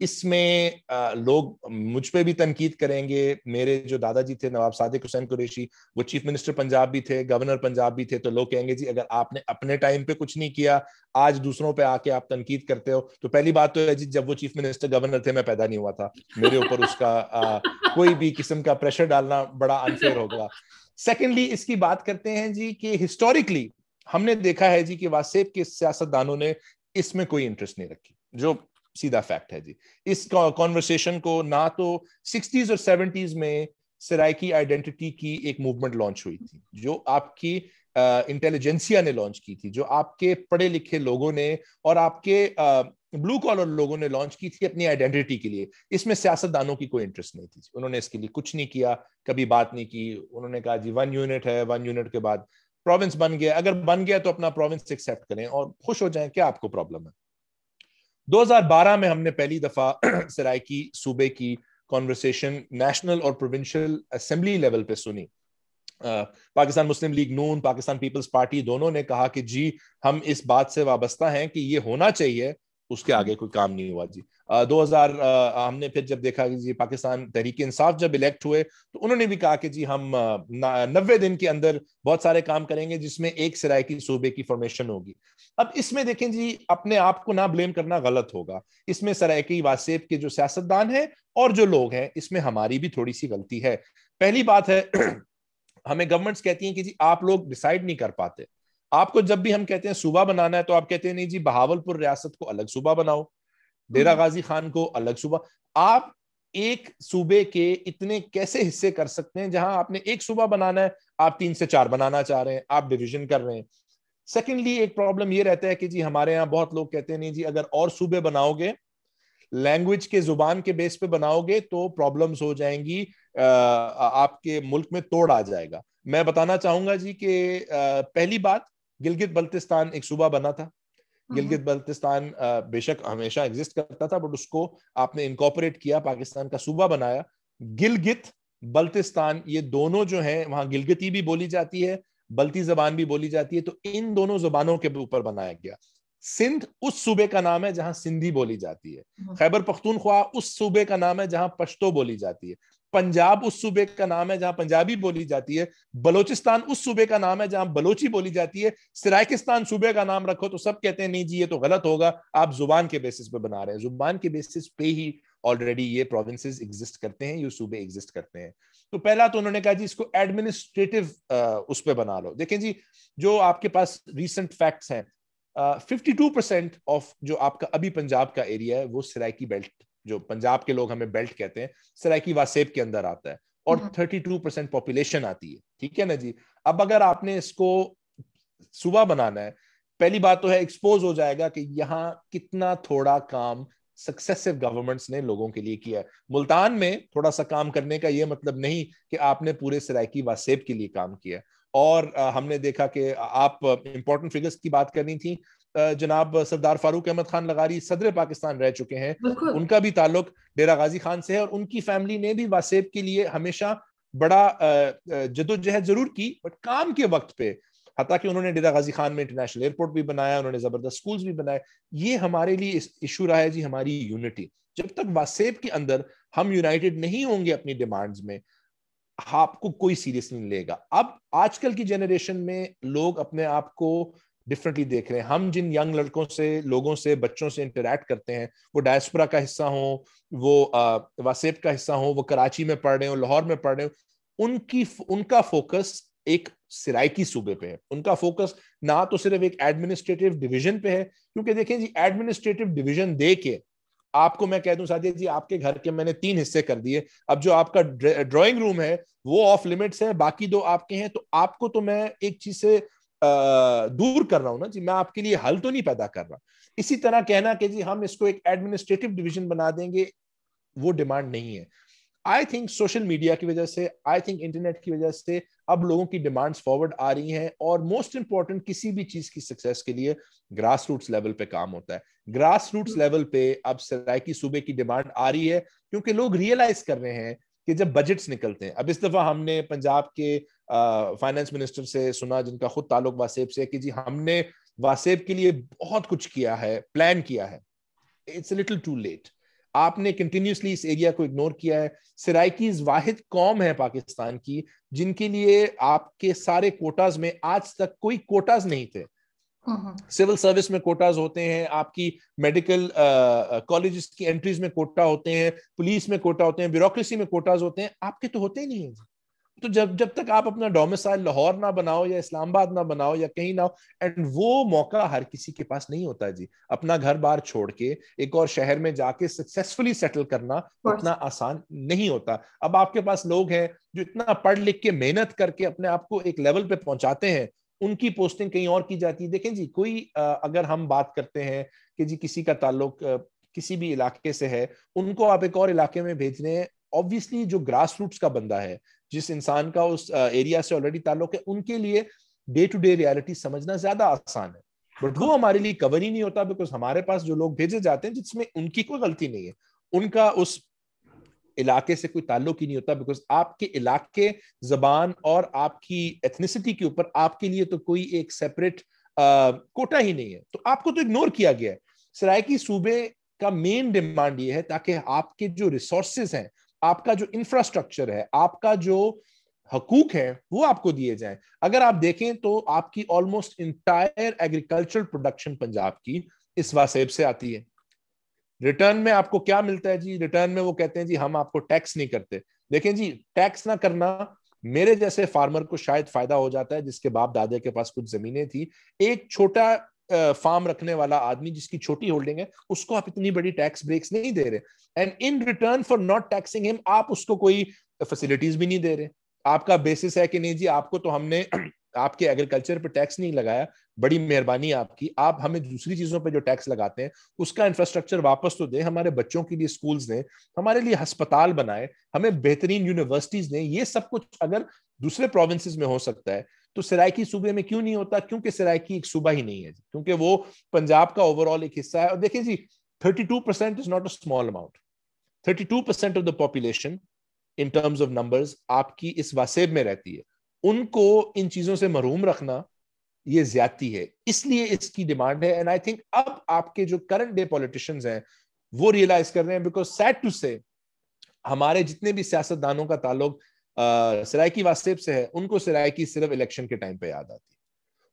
इसमें लोग मुझ पर भी तनकीद करेंगे मेरे जो दादाजी थे नवाब सादिक हुसैन कुरेशी वो चीफ मिनिस्टर पंजाब भी थे गवर्नर पंजाब भी थे तो लोग कहेंगे जी अगर आपने अपने टाइम पे कुछ नहीं किया आज दूसरों पे आके आप तनकीद करते हो तो पहली बात तो है जी जब वो चीफ मिनिस्टर गवर्नर थे मैं पैदा नहीं हुआ था मेरे ऊपर उसका आ, कोई भी किस्म का प्रेशर डालना बड़ा अनफेयर होगा सेकेंडली इसकी बात करते हैं जी कि हिस्टोरिकली हमने देखा है जी कि वासेफ के सियासतदानों ने इसमें कोई इंटरेस्ट नहीं रखी जो सीधा फैक्ट है जी इस कॉन्वर्सेशन को ना तो सिक्सटीज और सेवेंटीज में सराइकी आइडेंटिटी की एक मूवमेंट लॉन्च हुई थी जो आपकी इंटेलिजेंसिया ने लॉन्च की थी जो आपके पढ़े लिखे लोगों ने और आपके ब्लू कॉलर लोगों ने लॉन्च की थी अपनी आइडेंटिटी के लिए इसमें सियासतदानों की कोई इंटरेस्ट नहीं थी उन्होंने इसके लिए कुछ नहीं किया कभी बात नहीं की उन्होंने कहा जी वन यूनिट है वन यूनिट के बाद प्रोविंस बन गया अगर बन गया तो अपना प्रोविंस एक्सेप्ट करें और खुश हो जाएं क्या आपको प्रॉब्लम है 2012 में हमने पहली दफा सरायकी सूबे की कॉन्वर्सेशन नेशनल और प्रोविंशियल असेंबली लेवल पे सुनी पाकिस्तान मुस्लिम लीग नून पाकिस्तान पीपल्स पार्टी दोनों ने कहा कि जी हम इस बात से वाबस्ता हैं कि ये होना चाहिए उसके आगे कोई काम नहीं हुआ जी दो हजार हमने फिर जब देखा कि जी पाकिस्तान तहरीक इंसाफ जब इलेक्ट हुए तो उन्होंने भी कहा कि जी हम नब्बे दिन के अंदर बहुत सारे काम करेंगे जिसमें एक सराय की सूबे की फॉर्मेशन होगी अब इसमें देखें जी अपने आप को ना ब्लेम करना गलत होगा इसमें सरायकी वासेब के जो सियासतदान है और जो लोग हैं इसमें हमारी भी थोड़ी सी गलती है पहली बात है हमें गवर्नमेंट्स कहती हैं कि जी आप लोग डिसाइड नहीं कर पाते आपको जब भी हम कहते हैं सूबा बनाना है तो आप कहते हैं नहीं जी बहावलपुर रियासत को अलग सूबा बनाओ डेरा हम्म। गाजी खान को अलग सूबा आप एक सूबे के इतने कैसे हिस्से कर सकते हैं जहां आपने एक सूबा बनाना है आप तीन से चार बनाना चाह रहे हैं आप डिवीजन कर रहे हैं सेकेंडली एक प्रॉब्लम ये रहता है कि जी हमारे यहाँ बहुत लोग कहते हैं नहीं जी अगर और सूबे बनाओगे लैंग्वेज के जुबान के बेस पे बनाओगे तो प्रॉब्लम्स हो जाएंगी आ, आपके मुल्क में तोड़ आ जाएगा मैं बताना चाहूंगा जी कि पहली बात गिलगित बल्तिस्तान एक सूबा बना था गिलगित हम्म। बल्तिस्तान बेशक हमेशा एग्जिस्ट करता था बट उसको आपने इनकॉपरेट किया पाकिस्तान का सूबा बनाया गिलगित बल्तिस्तान ये दोनों जो है वहां गिलगिती भी बोली जाती है बल्ती जबान भी बोली जाती है तो इन दोनों जबानों के ऊपर बनाया गया सिंध उस सूबे का नाम है जहां सिंधी बोली जाती है हम्म। खैबर पख्तूनख्वा उस सूबे का नाम है जहां पश्तो बोली जाती है पंजाब उस सूबे का नाम है जहां पंजाबी बोली जाती है बलोचिस्तान उस सूबे का नाम है जहां बलोची बोली जाती है सिराकिस्तान सूबे का नाम रखो तो सब कहते हैं नहीं जी ये तो गलत होगा आप जुबान के बेसिस पे बना रहे हैं जुबान के बेसिस पे ही ऑलरेडी ये प्रोविंसेस एग्जिस्ट करते हैं ये सूबे एग्जिस्ट करते हैं तो पहला तो उन्होंने कहा जी इसको एडमिनिस्ट्रेटिव उस पर बना लो देखें जी जो आपके पास रिसेंट फैक्ट्स हैं फिफ्टी टू परसेंट ऑफ जो आपका अभी पंजाब का एरिया है वो सिराकी बेल्ट जो पंजाब के लोग हमें बेल्ट कहते हैं सराकी वासेब के अंदर आता है और टू परसेंट पॉपुलेशन आती है ठीक है ना जी अब अगर आपने इसको सुबह बनाना है पहली बात तो है एक्सपोज हो जाएगा कि यहाँ कितना थोड़ा काम सक्सेसिव गवर्नमेंट्स ने लोगों के लिए किया है मुल्तान में थोड़ा सा काम करने का ये मतलब नहीं कि आपने पूरे सराकी वासेब के लिए काम किया और हमने देखा कि आप इंपॉर्टेंट फिगर्स की बात करनी थी जनाब सरदार फारूक अहमद खान लगारी सदर पाकिस्तान रह चुके हैं उनका भी ताल्लुक डेरा गाजी खान से है और उनकी फैमिली ने भी वासेब के लिए हमेशा बड़ा जदोजहद जरूर की बट काम के वक्त पे हत्या कि उन्होंने डेरा गाजी खान में इंटरनेशनल एयरपोर्ट भी बनाया उन्होंने जबरदस्त स्कूल्स भी बनाए ये हमारे लिए इशू रहा है जी हमारी यूनिटी जब तक वासेब के अंदर हम यूनाइटेड नहीं होंगे अपनी डिमांड्स में आपको कोई सीरियस नहीं लेगा अब आजकल की जनरेशन में लोग अपने आप को डिफरेंटली देख रहे हैं हम जिन यंग लड़कों से लोगों से बच्चों से इंटरेक्ट करते हैं वो डायस्परा का हिस्सा हो वो वासेप का हिस्सा हो वो कराची में पढ़ रहे हो लाहौर में पढ़ रहे हो उनकी उनका फोकस एक सरायकी सूबे पे है उनका फोकस ना तो सिर्फ एक एडमिनिस्ट्रेटिव डिवीजन पे है क्योंकि देखें जी एडमिनिस्ट्रेटिव डिवीजन दे के आपको मैं कह दूं सादिया जी आपके घर के मैंने तीन हिस्से कर दिए अब जो आपका ड्राइंग रूम है वो ऑफ लिमिट्स है बाकी दो आपके हैं तो आपको तो मैं एक चीज से दूर कर रहा हूं ना जी मैं आपके लिए हल तो नहीं पैदा कर रहा इसी तरह कहना कि जी हम इसको एक एडमिनिस्ट्रेटिव डिवीजन बना देंगे वो डिमांड नहीं है आई थिंक सोशल मीडिया की वजह से आई थिंक इंटरनेट की वजह से अब लोगों की डिमांड्स फॉरवर्ड आ रही हैं और मोस्ट इंपॉर्टेंट किसी भी चीज की सक्सेस के लिए ग्रास रूट्स लेवल पे काम होता है ग्रास रूट्स लेवल पे अब सरायकी सूबे की डिमांड आ रही है क्योंकि लोग रियलाइज कर रहे हैं कि जब बजट्स निकलते हैं अब इस दफा हमने पंजाब के फाइनेंस मिनिस्टर से सुना जिनका खुद ताल्लुक वासेब से कि जी हमने वासेब के लिए बहुत कुछ किया है प्लान किया है इट्स लिटिल टू लेट आपने कंटिन्यूसली इस एरिया को इग्नोर किया है सराइकी वाहिद कौम है पाकिस्तान की जिनके लिए आपके सारे कोटाज में आज तक कोई कोटाज नहीं थे सिविल हम्म, सर्विस हम्म। में कोटाज होते हैं आपकी मेडिकल कॉलेज की एंट्रीज में कोटा होते हैं पुलिस में कोटा होते हैं ब्यूरोक्रेसी में कोटाज होते हैं आपके तो होते ही नहीं है तो जब जब तक आप अपना डोमिसाइल लाहौर ना बनाओ या इस्लामाबाद ना बनाओ या कहीं ना हो एंड वो मौका हर किसी के पास नहीं होता जी अपना घर बार छोड़ के एक और शहर में जाके सक्सेसफुली सेटल करना उतना आसान नहीं होता अब आपके पास लोग हैं जो इतना पढ़ लिख के मेहनत करके अपने आप को एक लेवल पे पहुंचाते हैं उनकी पोस्टिंग कहीं और की जाती है देखें जी कोई अगर हम बात करते हैं कि जी किसी का ताल्लुक किसी भी इलाके से है उनको आप एक और इलाके में भेज रहे हैं ऑब्वियसली जो ग्रास रूट्स का बंदा है जिस इंसान का उस एरिया से ऑलरेडी ताल्लुक है उनके लिए डे टू डे रियालिटी समझना ज्यादा आसान है बट वो हमारे लिए कवर ही नहीं होता बिकॉज हमारे पास जो लोग भेजे जाते हैं जिसमें उनकी कोई गलती नहीं है उनका उस इलाके से कोई ताल्लुक ही नहीं होता बिकॉज आपके इलाके जबान और आपकी एथनिसिटी के ऊपर आपके लिए तो कोई एक सेपरेट कोटा ही नहीं है तो आपको तो इग्नोर किया गया है सरायकी सूबे का मेन डिमांड ये है ताकि आपके जो रिसोर्सेज हैं आपका जो इंफ्रास्ट्रक्चर है आपका जो हकूक है वो आपको दिए जाए अगर आप देखें तो आपकी almost entire agricultural production Punjab की इस वासेब से आती है रिटर्न में आपको क्या मिलता है जी रिटर्न में वो कहते हैं जी हम आपको टैक्स नहीं करते देखें जी टैक्स ना करना मेरे जैसे फार्मर को शायद फायदा हो जाता है जिसके बाप दादे के पास कुछ जमीनें थी एक छोटा फार्म रखने वाला आदमी जिसकी छोटी होल्डिंग है उसको आप इतनी बड़ी टैक्स ब्रेक्स नहीं दे रहे and in return for not taxing him आप उसको कोई फैसिलिटीज भी नहीं दे रहे आपका बेसिस है कि नहीं जी आपको तो हमने आपके एग्रीकल्चर पर टैक्स नहीं लगाया बड़ी मेहरबानी आपकी आप हमें दूसरी चीजों पर जो टैक्स लगाते हैं उसका इंफ्रास्ट्रक्चर वापस तो दें हमारे बच्चों के लिए स्कूल्स दें हमारे लिए अस्पताल बनाए हमें बेहतरीन यूनिवर्सिटीज दें ये सब कुछ अगर दूसरे प्रोविंसेस में हो सकता है तो सरायकी सूबे में क्यों नहीं होता क्योंकि सिराकी एक सूबा ही नहीं है क्योंकि वो पंजाब का ओवरऑल एक हिस्सा है और देखें जी two percent is not a small amount two percent of the population in terms of number आपकी इस वासेब में रहती है उनको इन चीजों से महरूम रखना ये ज्यादा है इसलिए इसकी डिमांड है एंड आई थिंक अब आपके जो करंट डे पॉलिटिशियंस हैं वो रियलाइज कर रहे हैं बिकॉज सैड टू से हमारे जितने भी सियासतदानों का ताल्लुक सरायकी वासेब से है उनको सरायकी सिर्फ इलेक्शन के टाइम पे याद आती है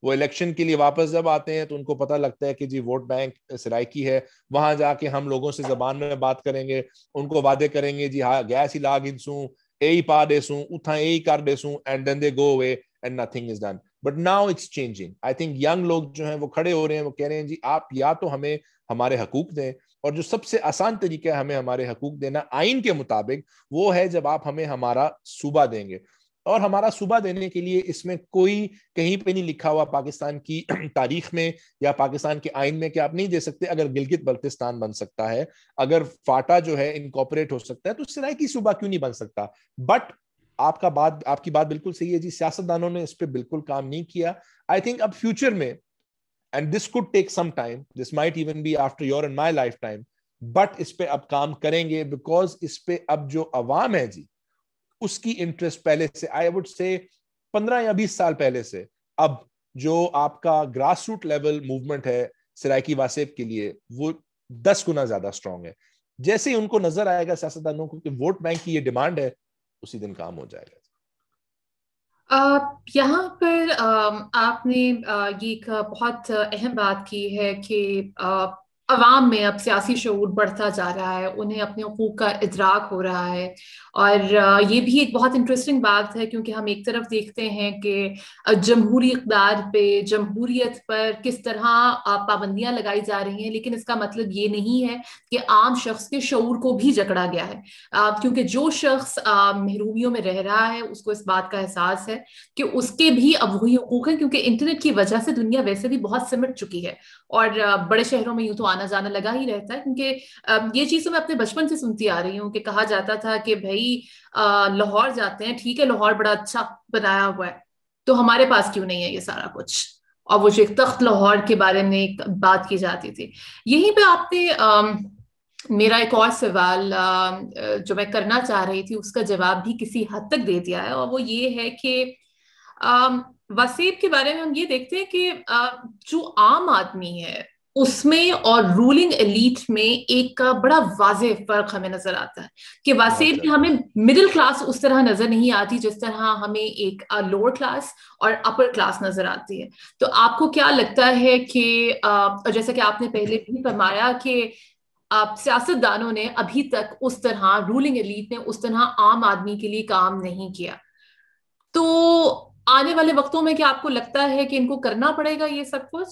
वो इलेक्शन के लिए वापस जब आते हैं तो उनको पता लगता है कि जी वोट बैंक सरायकी है वहां जाके हम लोगों से जबान में बात करेंगे उनको वादे करेंगे जी हाँ गैस ही ला ए ही पा देसू उठा कर देसू and then they go away and nothing is done but now it's changing I think young लोग जो हैं वो खड़े हो रहे हैं वो कह रहे हैं जी आप या तो हमें हमारे हकूक दें और जो सबसे आसान तरीका है हमें हमारे हकूक देना आइन के मुताबिक वो है जब आप हमें हमारा सूबा देंगे और हमारा सूबा देने के लिए इसमें कोई कहीं पे नहीं लिखा हुआ पाकिस्तान की तारीख में या पाकिस्तान के आइन में कि आप नहीं दे सकते अगर गिलगित बल्तिस्तान बन सकता है अगर फाटा जो है इनकॉपरेट हो सकता है तो सराय की सूबा क्यों नहीं बन सकता बट आपका बात आपकी बात बिल्कुल सही है जी सियासतदानों ने इस पर बिल्कुल काम नहीं किया आई थिंक अब फ्यूचर में and this could take some time this might even be after your and my life time but इस पे अब काम करेंगे बिकॉज इस पे अब जो अवाम है जी उसकी इंटरेस्ट पहले से आई वुड से पंद्रह या बीस साल पहले से अब जो आपका ग्रास रूट लेवल मूवमेंट है सिराकी वासेब के लिए वो दस गुना ज्यादा स्ट्रांग है जैसे ही उनको नजर आएगा सियासतदानों को कि वोट बैंक की ये डिमांड है उसी दिन काम हो जाएगा यहाँ पर आपने ये एक बहुत अहम बात की है कि अवाम में अब सियासी शूर बढ़ता जा रहा है उन्हें अपने हकूक का इदराक हो रहा है और ये भी एक बहुत इंटरेस्टिंग बात है क्योंकि हम एक तरफ देखते हैं कि जमहूरी इकदार पे जमहूरीत पर किस तरह पाबंदियां लगाई जा रही हैं लेकिन इसका मतलब ये नहीं है कि आम शख्स के शूर को भी जकड़ा गया है क्योंकि जो शख्स महरूमियों में रह रहा है उसको इस बात का एहसास है कि उसके भी अब वही हकूक है क्योंकि इंटरनेट की वजह से दुनिया वैसे भी बहुत सिमट चुकी है और बड़े शहरों में यूँ तो आना आना जाना लगा ही रहता है क्योंकि ये चीज तो मैं अपने बचपन से सुनती आ रही हूँ कि कहा जाता था कि भाई लाहौर जाते हैं ठीक है लाहौर बड़ा अच्छा बनाया हुआ है तो हमारे पास क्यों नहीं है ये सारा कुछ और वो जो एक तख्त लाहौर के बारे में एक बात की जाती थी यहीं पे आपने आ, मेरा एक और सवाल जो मैं करना चाह रही थी उसका जवाब भी किसी हद तक दे दिया है और वो ये है कि वसीब के बारे में हम ये देखते हैं कि आ, जो आम आदमी है उसमें और रूलिंग एलीट में एक बड़ा वाज फर्क हमें नजर आता है कि वासे में अच्छा। हमें मिडिल क्लास उस तरह नजर नहीं आती जिस तरह हमें एक लोअर क्लास और अपर क्लास नजर आती है तो आपको क्या लगता है कि जैसा कि आपने पहले भी फरमाया कि आप सियासतदानों ने अभी तक उस तरह रूलिंग एलीट ने उस तरह आम आदमी के लिए काम नहीं किया तो आने वाले वक्तों में क्या आपको लगता है कि इनको करना पड़ेगा ये सब कुछ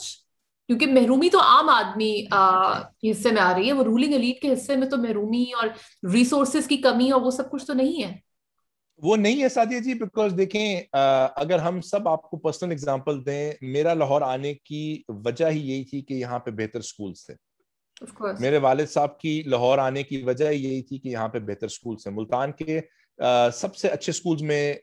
क्योंकि महरूमी तो आम आदमी के हिस्से में आ रही है वो रूलिंग एलीट के हिस्से में तो महरूमी और रिसोर्सेज की कमी और वो सब कुछ तो नहीं है वो नहीं है सादिया जी बिकॉज देखें आ, अगर हम सब आपको पर्सनल एग्जांपल दें मेरा लाहौर आने की वजह ही यही थी कि यहाँ पे बेहतर स्कूल थे मेरे वालिद साहब की लाहौर आने की वजह यही थी कि यहाँ पे बेहतर स्कूल थे मुल्तान के आ, सबसे अच्छे स्कूल्स में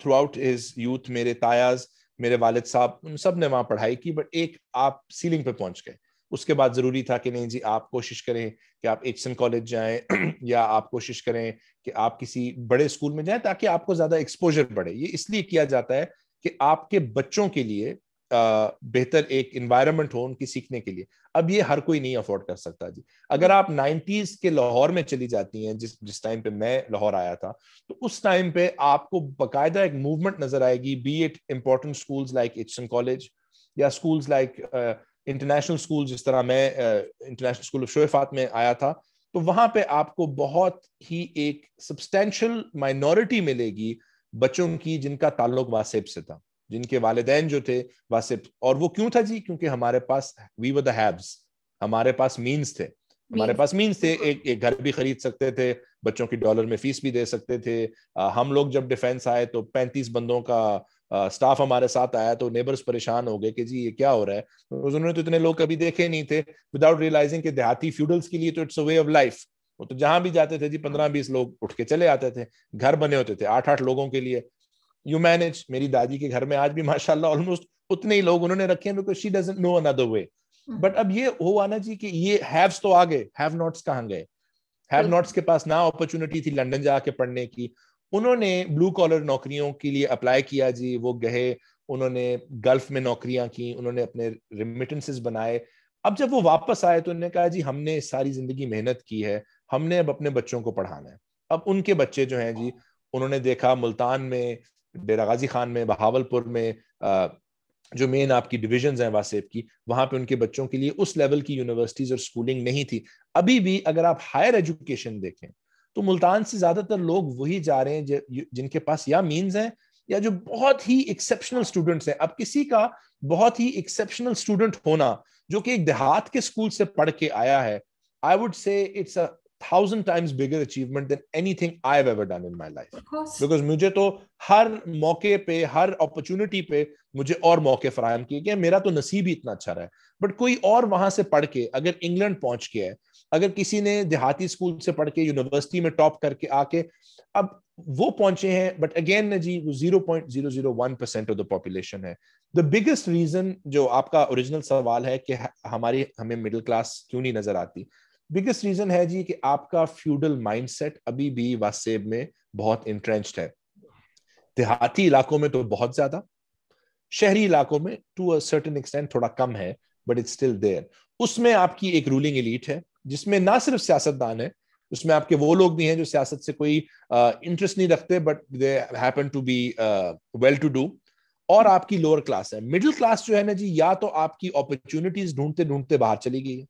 थ्रू आउट इज यूथ मेरे तायाज मेरे वालिद साहब उन सब ने वहाँ पढ़ाई की बट एक आप सीलिंग पे पहुंच गए उसके बाद ज़रूरी था कि नहीं जी आप कोशिश करें कि आप एचसन कॉलेज जाएं या आप कोशिश करें कि आप किसी बड़े स्कूल में जाएं ताकि आपको ज़्यादा एक्सपोजर बढ़े ये इसलिए किया जाता है कि आपके बच्चों के लिए बेहतर एक इन्वायरमेंट हो उनकी सीखने के लिए अब ये हर कोई नहीं अफोर्ड कर सकता जी अगर आप नाइन्टीज के लाहौर में चली जाती हैं जिस जिस टाइम पे मैं लाहौर आया था तो उस टाइम पे आपको बकायदा एक मूवमेंट नजर आएगी be it important schools like Aitchison College या स्कूल्स लाइक इंटरनेशनल स्कूल जिस तरह मैं इंटरनेशनल स्कूल ऑफ शोफात में आया था तो वहां पे आपको बहुत ही एक सब्सटैंशियल माइनॉरिटी मिलेगी बच्चों की जिनका ताल्लुक वासेब से था जिनके वालदेन जो थे वासिप और वो क्यों था जी क्योंकि हमारे पास वी वर हैब्स हमारे पास मीन्स थे हमारे पास मीन्स थे एक एक घर भी खरीद सकते थे बच्चों की डॉलर में फीस भी दे सकते थे आ, हम लोग जब डिफेंस आए तो पैंतीस बंदों का आ, स्टाफ हमारे साथ आया तो नेबर्स परेशान हो गए कि जी ये क्या हो रहा है तो उन्होंने तो इतने लोग कभी देखे नहीं थे विदाउट रियलाइजिंग कि देहाती फ्यूडल्स के लिए तो it's a way of life वो तो जहां भी जाते थे जी पंद्रह बीस लोग उठ के चले आते थे घर बने होते थे आठ आठ लोगों के लिए यू मैनेज मेरी दादी के घर में आज भी माशाल्लाह ऑलमोस्ट उतने ही लोग उन्होंने रखे हैं because she doesn't know another way but अब ये हो आना जी कि ये हैव्स तो आ गए हैव नॉट्स कहाँ गए हैव नॉट्स के पास ना अपॉर्चुनिटी थी लंदन जाके पढ़ने की उन्होंने ब्लू कॉलर नौकरियों के लिए अप्लाई किया जी वो गए उन्होंने गल्फ में नौकरियां की उन्होंने अपने रिमिटेंसेस बनाए अब जब वो वापस आए तो उन्होंने कहा जी हमने सारी जिंदगी मेहनत की है हमने अब अपने बच्चों को पढ़ाना है अब उनके बच्चे जो हैं जी उन्होंने देखा मुल्तान में डेरा गाजी खान में बहावलपुर में जो मेन आपकी डिविजन हैं वासेब की वहां पे उनके बच्चों के लिए उस लेवल की यूनिवर्सिटीज और स्कूलिंग नहीं थी अभी भी अगर आप हायर एजुकेशन देखें तो मुल्तान से ज्यादातर लोग वही जा रहे हैं जिनके पास या मीन हैं या जो बहुत ही एक्सेप्शनल स्टूडेंट्स हैं अब किसी का बहुत ही एक्सेप्शनल स्टूडेंट होना जो कि एक देहात के स्कूल से पढ़ के आया है I would say it's a thousand times bigger achievement than anything I've ever done in my life. Of course. Because मुझे तो हर मौके पे हर अपॉर्चुनिटी पे मुझे और मौके फराहम किए गए मेरा तो नसीब ही इतना अच्छा रहा है बट कोई और वहां से पढ़ के अगर इंग्लैंड पहुंच के है अगर किसी ने देहाती स्कूल से पढ़ के यूनिवर्सिटी में टॉप करके आके अब वो पहुंचे हैं बट अगेन ना जी वो zero point zero zero one percent of the population है द बिगेस्ट रीजन जो आपका ओरिजिनल सवाल है कि हमारी हमें मिडिल क्लास क्यों नहीं नजर आती बिगेस्ट रीजन है जी कि आपका फ्यूडल माइंडसेट अभी भी वासेब में बहुत इंट्रेंच है देहाती इलाकों में तो बहुत ज्यादा शहरी इलाकों में टू अटन सर्टेन एक्सटेंट थोड़ा कम है बट इट्स स्टिल देयर उसमें आपकी एक रूलिंग एलीट है जिसमें ना सिर्फ सियासतदान है उसमें आपके वो लोग भी हैं जो सियासत से कोई इंटरेस्ट uh, नहीं रखते but they happen to be well to do और आपकी लोअर क्लास है मिडिल क्लास जो है ना जी या तो आपकी अपॉर्चुनिटीज ढूंढते ढूंढते बाहर चली गई है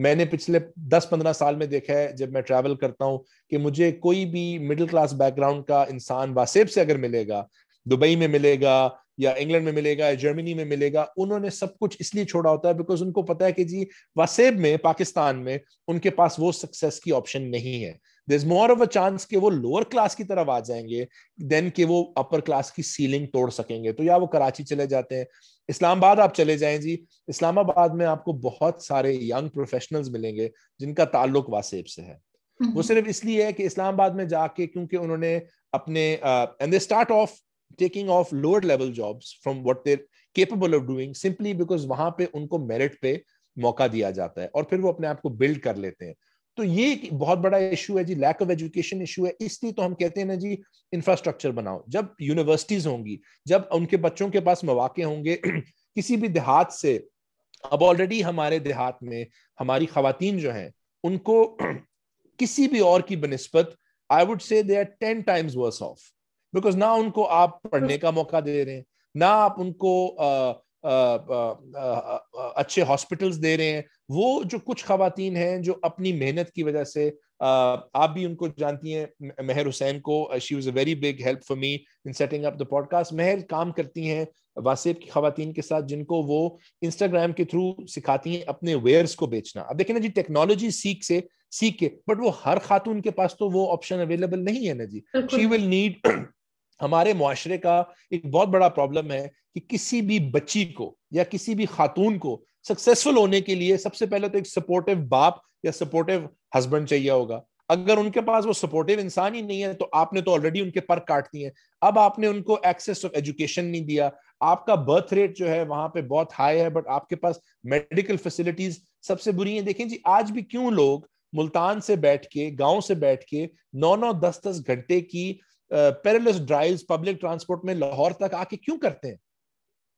मैंने पिछले 10-15 साल में देखा है जब मैं ट्रैवल करता हूँ कि मुझे कोई भी मिडिल क्लास बैकग्राउंड का इंसान वासेब से अगर मिलेगा दुबई में मिलेगा या इंग्लैंड में मिलेगा या जर्मनी में मिलेगा उन्होंने सब कुछ इसलिए छोड़ा होता है बिकॉज उनको पता है कि जी वासेब में पाकिस्तान में उनके पास वो सक्सेस की ऑप्शन नहीं है there's more of a chance कि वो लोअर क्लास की तरफ आ जाएंगे देन के वो अपर क्लास की सीलिंग तोड़ सकेंगे तो या वो कराची चले जाते हैं इस्लामाबाद आप चले जाएं जी इस्लामाबाद में आपको बहुत सारे यंग प्रोफेशनल्स मिलेंगे जिनका ताल्लुक वासेब से है वो हम्म। सिर्फ इसलिए है कि इस्लामाबाद में जाके क्योंकि उन्होंने अपने and they start off taking off lower level jobs from what they're capable of doing simply because वहां पे उनको मेरिट पे मौका दिया जाता है और फिर वो अपने आप को बिल्ड कर लेते हैं तो ये बहुत बड़ा इशू है जी लैक ऑफ एजुकेशन इशू है इसलिए तो हम कहते हैं ना जी इंफ्रास्ट्रक्चर बनाओ जब यूनिवर्सिटीज होंगी जब उनके बच्चों के पास मौाक़े होंगे किसी भी देहात से अब ऑलरेडी हमारे देहात में हमारी खातन जो हैं उनको किसी भी और की बनस्बत I would say they are ten times worse off because ना उनको आप पढ़ने का मौका दे रहे हैं ना आप उनको uh, अच्छे हॉस्पिटल्स दे रहे हैं वो जो कुछ खातन हैं जो अपनी मेहनत की वजह से आप भी उनको जानती हैं मेहर हुसैन को she was a very big help for me in setting up the podcast Mehr काम करती हैं वासिफ की खातन के साथ जिनको वो इंस्टाग्राम के थ्रू सिखाती हैं अपने वेयर्स को बेचना अब देखें ना जी टेक्नोलॉजी सीख से सीख के बट वो हर खातून के पास तो वो ऑप्शन अवेलेबल नहीं है ना जी शी विल नीड हमारे माशरे का एक बहुत बड़ा प्रॉब्लम है कि किसी भी बच्ची को या किसी भी खातून को सक्सेसफुल होने के लिए सबसे पहले तो एक सपोर्टिव बाप या सपोर्टिव हस्बैंड चाहिए होगा अगर उनके पास वो सपोर्टिव इंसान ही नहीं है तो आपने तो ऑलरेडी उनके पर काट दिए अब आपने उनको एक्सेस ऑफ एजुकेशन नहीं दिया आपका बर्थ रेट जो है वहां पे बहुत हाई है बट आपके पास मेडिकल फैसिलिटीज सबसे बुरी है देखें जी आज भी क्यों लोग मुल्तान से बैठ के गांव से बैठ के नौ नौ दस दस घंटे की पेरलेस ड्राइव्स पब्लिक ट्रांसपोर्ट में लाहौर तक आके क्यों करते हैं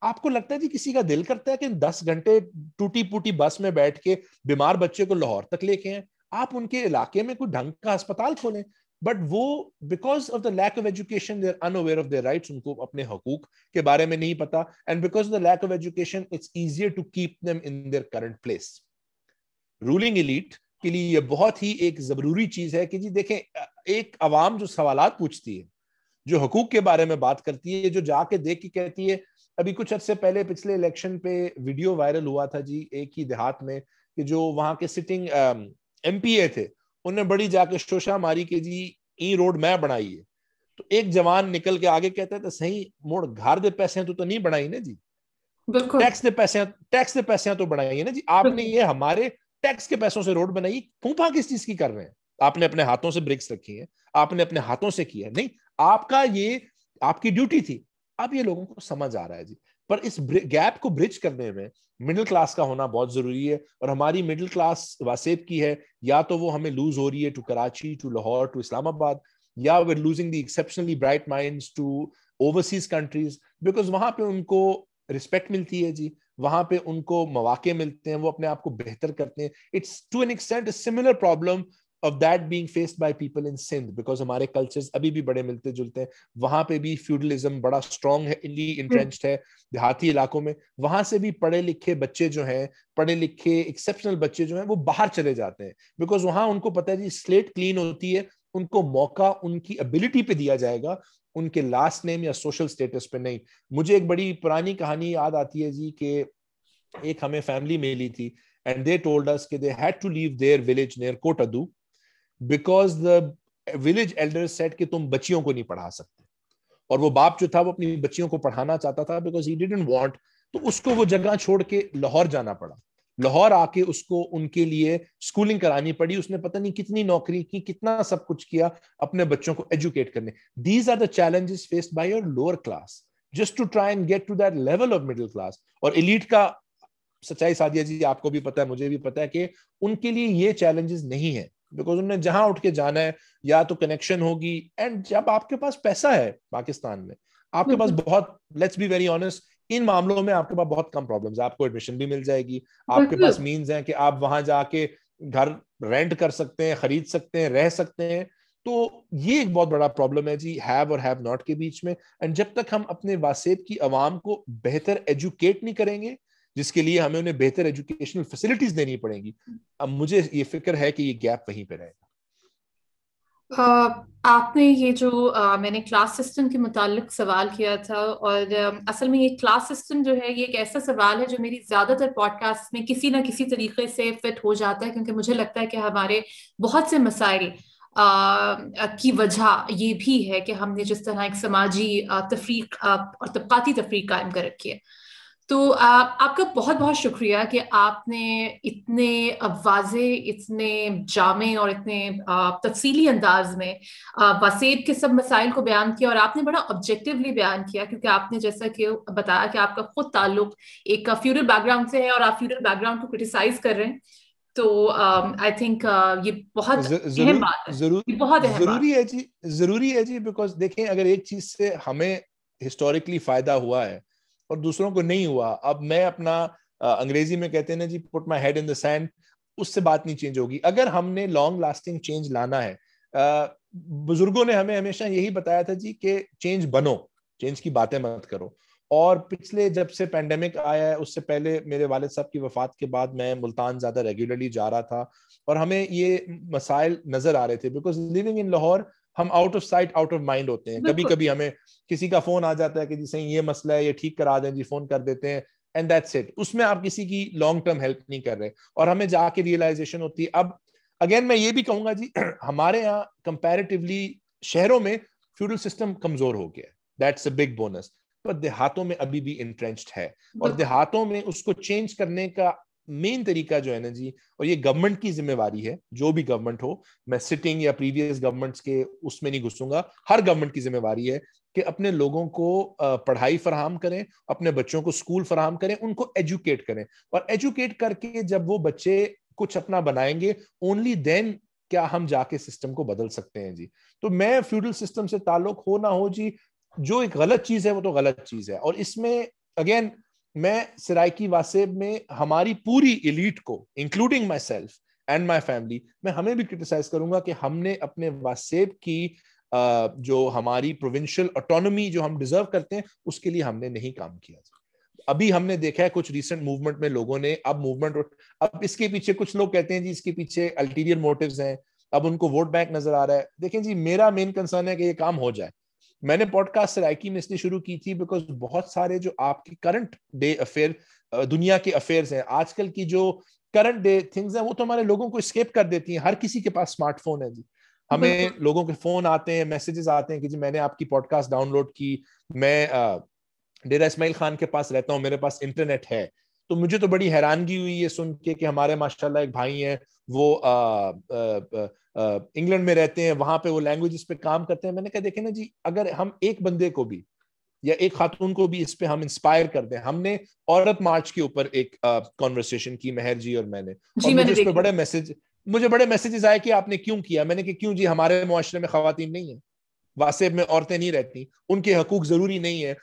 आपको लगता है जी किसी का दिल करता है कि दस घंटे टूटी फूटी बस में बैठ के बीमार बच्चे को लाहौर तक लेके आए आप उनके इलाके में कोई ढंग का अस्पताल खोलें बट वो because of the lack of education they're unaware of their right उनको अपने हकूक के बारे में नहीं पता and because of the lack of education it's easier to keep them in their current place ruling elite के लिए ये बहुत ही एक जरूरी चीज है कि जी देखें एक आवाम जो सवाल पूछती है जो हकूक के बारे में बात करती है जो जाके देख के कहती है अभी कुछ अर्से पहले पिछले इलेक्शन पे वीडियो वायरल हुआ था जी एक ही देहात में कि जो वहां के सिटिंग एम um, थे उन्होंने बड़ी जाके शोशा मारी कि जी ई रोड मैं बनाई है तो एक जवान निकल के आगे कहता है तो सही मोड़ घर दे पैसे तू तो, तो नहीं बनाई ना जी टैक्स दे पैसे टैक्स दे पैसे तो बनाई है ना जी आपने ये हमारे टैक्स के पैसों से रोड बनाई फूफा किस चीज की कर रहे हैं आपने अपने हाथों से ब्रिक्स रखी है आपने अपने हाथों से किया नहीं आपका ये आपकी ड्यूटी थी अब ये लोगों को समझ आ रहा है जी पर इस गैप को ब्रिज करने में मिडिल क्लास का होना बहुत जरूरी है और हमारी मिडिल क्लास वासेब की है या तो वो हमें लूज हो रही है to Karachi to Lahore to Islamabad या we losing the exceptionally bright mind to overseas countries because वहां पे उनको रिस्पेक्ट मिलती है जी वहां पे उनको मौाक़े मिलते हैं वो अपने आप को बेहतर करते हैं it's to an extent similar problem of that being faced by people in Sindh because हमारे कल्चर्स अभी भी बड़े मिलते जुलते हैं वहां पे भी फ्यूडलिज्म बड़ा स्ट्रांग है इनली इंट्रेंच्ड है देहाती इलाकों में वहां से भी पढ़े लिखे बच्चे जो हैं पढ़े लिखे एक्सेप्शनल बच्चे जो हैं वो बाहर चले जाते हैं बिकॉज वहां उनको पता है जी स्लेट क्लीन होती है उनको मौका उनकी एबिलिटी पे दिया जाएगा उनके लास्ट नेम या सोशल स्टेटस पे नहीं मुझे एक बड़ी पुरानी कहानी याद आती है जी के एक हमें फैमिली मिली थी एंड दे टोल्ड अस कि they had to leave their village near Kot Addu because the village elder said कि तुम बच्चियों को नहीं पढ़ा सकते और वो बाप जो था वो अपनी बच्चियों को पढ़ाना चाहता था बिकॉज ही डिडेंट वॉन्ट तो उसको वो जगह छोड़ के लाहौर जाना पड़ा लाहौर आके उसको उनके लिए स्कूलिंग करानी पड़ी उसने पता नहीं कितनी नौकरी की कितना सब कुछ किया अपने बच्चों को एजुकेट करने these are the challenges faced by your lower class just to try and get to that level of middle class और इलीट का सच्चाई सादिया जी आपको भी पता है मुझे भी पता है कि उनके लिए ये चैलेंजेस नहीं है बिकॉज उन्हें जहां उठ के जाना है या तो कनेक्शन होगी एंड जब आपके पास पैसा है पाकिस्तान में आपके पास बहुत लेट्स बी वेरी ऑनेस्ट इन मामलों में आपके पास बहुत कम प्रॉब्लम्स है आपको एडमिशन भी मिल जाएगी आपके पास मीन्स हैं कि आप वहां जाके घर रेंट कर सकते हैं खरीद सकते हैं रह सकते हैं तो ये एक बहुत बड़ा प्रॉब्लम है जी हैव और हैव नॉट के बीच में एंड जब तक हम अपने वासेब की आवाम को बेहतर एजुकेट नहीं करेंगे जिसके लिए हमें उन्हें बेहतर एजुकेशनल फैसिलिटीज देनी पड़ेंगी अब मुझे ये फिक्र है कि ये गैप वहीं पर रहेगा आपने ये जो uh, मैंने क्लास सिस्टम के मुतालिक सवाल किया था और uh, असल में ये क्लास सिस्टम जो है ये एक ऐसा सवाल है जो मेरी ज़्यादातर पॉडकास्ट में किसी ना किसी तरीके से फिट हो जाता है क्योंकि मुझे लगता है कि हमारे बहुत से मसाइल की वजह ये भी है कि हमने जिस तरह एक समाजी तफरीक और तबकती तफरीक कायम कर रखी है तो आप, आपका बहुत बहुत शुक्रिया कि आपने इतने वाजे इतने जामे और इतने तफसीली अंदाज में वसीब के सब मसाइल को बयान किया और आपने बड़ा ऑब्जेक्टिवली बयान किया क्योंकि आपने जैसा कि बताया कि आपका खुद ताल्लुक एक फ्यूरल बैकग्राउंड से है और आप फ्यूरल बैकग्राउंड को क्रिटिसाइज कर रहे हैं तो um, आई थिंक ये बहुत अहम बात है बहुत जरूरी है जी जरूरी है जी बिकॉज देखें अगर एक चीज से हमें हिस्टोरिकली फायदा हुआ है और दूसरों को नहीं हुआ अब मैं अपना अंग्रेजी में कहते हैं ना जी put my head in the sand उससे बात नहीं चेंज होगी अगर हमने लॉन्ग लास्टिंग चेंज लाना है बुजुर्गों ने हमें हमेशा यही बताया था जी कि चेंज बनो चेंज की बातें मत करो और पिछले जब से पेंडेमिक आया है उससे पहले मेरे वाले साहब की वफात के बाद मैं मुल्तान ज़्यादा रेगुलरली जा रहा था और हमें ये मसाइल नज़र आ रहे थे बिकॉज लिविंग इन लाहौर हम out of sight out of mind होते हैं कभी कभी हमें किसी का फोन आ जाता है कि जी सही ये मसला है ये ठीक करा दें जी फोन कर देते हैं एंड दैट्स इट उसमें आप किसी की लॉन्ग टर्म हेल्प नहीं कर रहे और हमें जाके रियलाइजेशन होती है अब अगेन मैं ये भी कहूंगा जी हमारे यहाँ कंपेरेटिवली शहरों में फ्यूडल सिस्टम कमजोर हो गया दैट्स अ बिग बोनस पर देहातों में अभी भी इंट्रेंस्ड है और देहातों में उसको चेंज करने का मेन तरीका जो है ना जी और ये गवर्नमेंट की जिम्मेवारी है जो भी गवर्नमेंट हो मैं सिटिंग या प्रीवियस गवर्नमेंट्स के उसमें नहीं घुसूंगा हर गवर्नमेंट की जिम्मेवारी है कि अपने लोगों को पढ़ाई फराहम करें अपने बच्चों को स्कूल फराहम करें उनको एजुकेट करें और एजुकेट करके जब वो बच्चे कुछ अपना बनाएंगे ओनली देन क्या हम जाके सिस्टम को बदल सकते हैं जी तो मैं फ्यूडल सिस्टम से ताल्लुक हो ना हो जी जो एक गलत चीज है वो तो गलत चीज है और इसमें अगेन मैं सरायकी वासेब में हमारी पूरी इलीट को including myself and my family मैं हमें भी क्रिटिसाइज करूंगा कि हमने अपने वासेब की जो हमारी प्रोविंशियल ऑटोनोमी जो हम डिजर्व करते हैं उसके लिए हमने नहीं काम किया अभी हमने देखा है कुछ रिसेंट मूवमेंट में लोगों ने अब मूवमेंट अब इसके पीछे कुछ लोग कहते हैं जी इसके पीछे अल्टीरियर मोटिव हैं अब उनको वोट बैंक नजर आ रहा है देखें जी मेरा मेन कंसर्न है कि ये काम हो जाए मैंने पॉडकास्ट सराइकी में इसलिए शुरू की थी बिकॉज बहुत सारे जो आपके करंट डे अफेयर दुनिया के अफेयर्स हैं आजकल की जो करंट डे थिंग्स हैं वो तो हमारे लोगों को स्केप कर देती हैं हर किसी के पास स्मार्टफोन है जी हमें लोगों के फोन आते हैं मैसेजेस आते हैं कि जी मैंने आपकी पॉडकास्ट डाउनलोड की मैं डेरा इसमाइल खान के पास रहता हूँ मेरे पास इंटरनेट है तो मुझे तो बड़ी हैरानगी हुई है सुन के कि हमारे माशाल्लाह एक भाई हैं वो इंग्लैंड में रहते हैं वहां पे वो लैंग्वेज पे काम करते हैं मैंने कहा देखे ना जी अगर हम एक बंदे को भी या एक खातून को भी इस पे हम इंस्पायर कर दें हमने औरत मार्च के ऊपर एक कॉन्वर्सेशन की मेहर जी और मैंने जी और मैंने बड़े मैसेज मुझे बड़े मैसेजेस आए कि आपने क्यों किया मैंने कि क्यों जी हमारे माशरे में खातन नहीं है वासेब में औरतें नहीं रहती उनके हकूक जरूरी नहीं है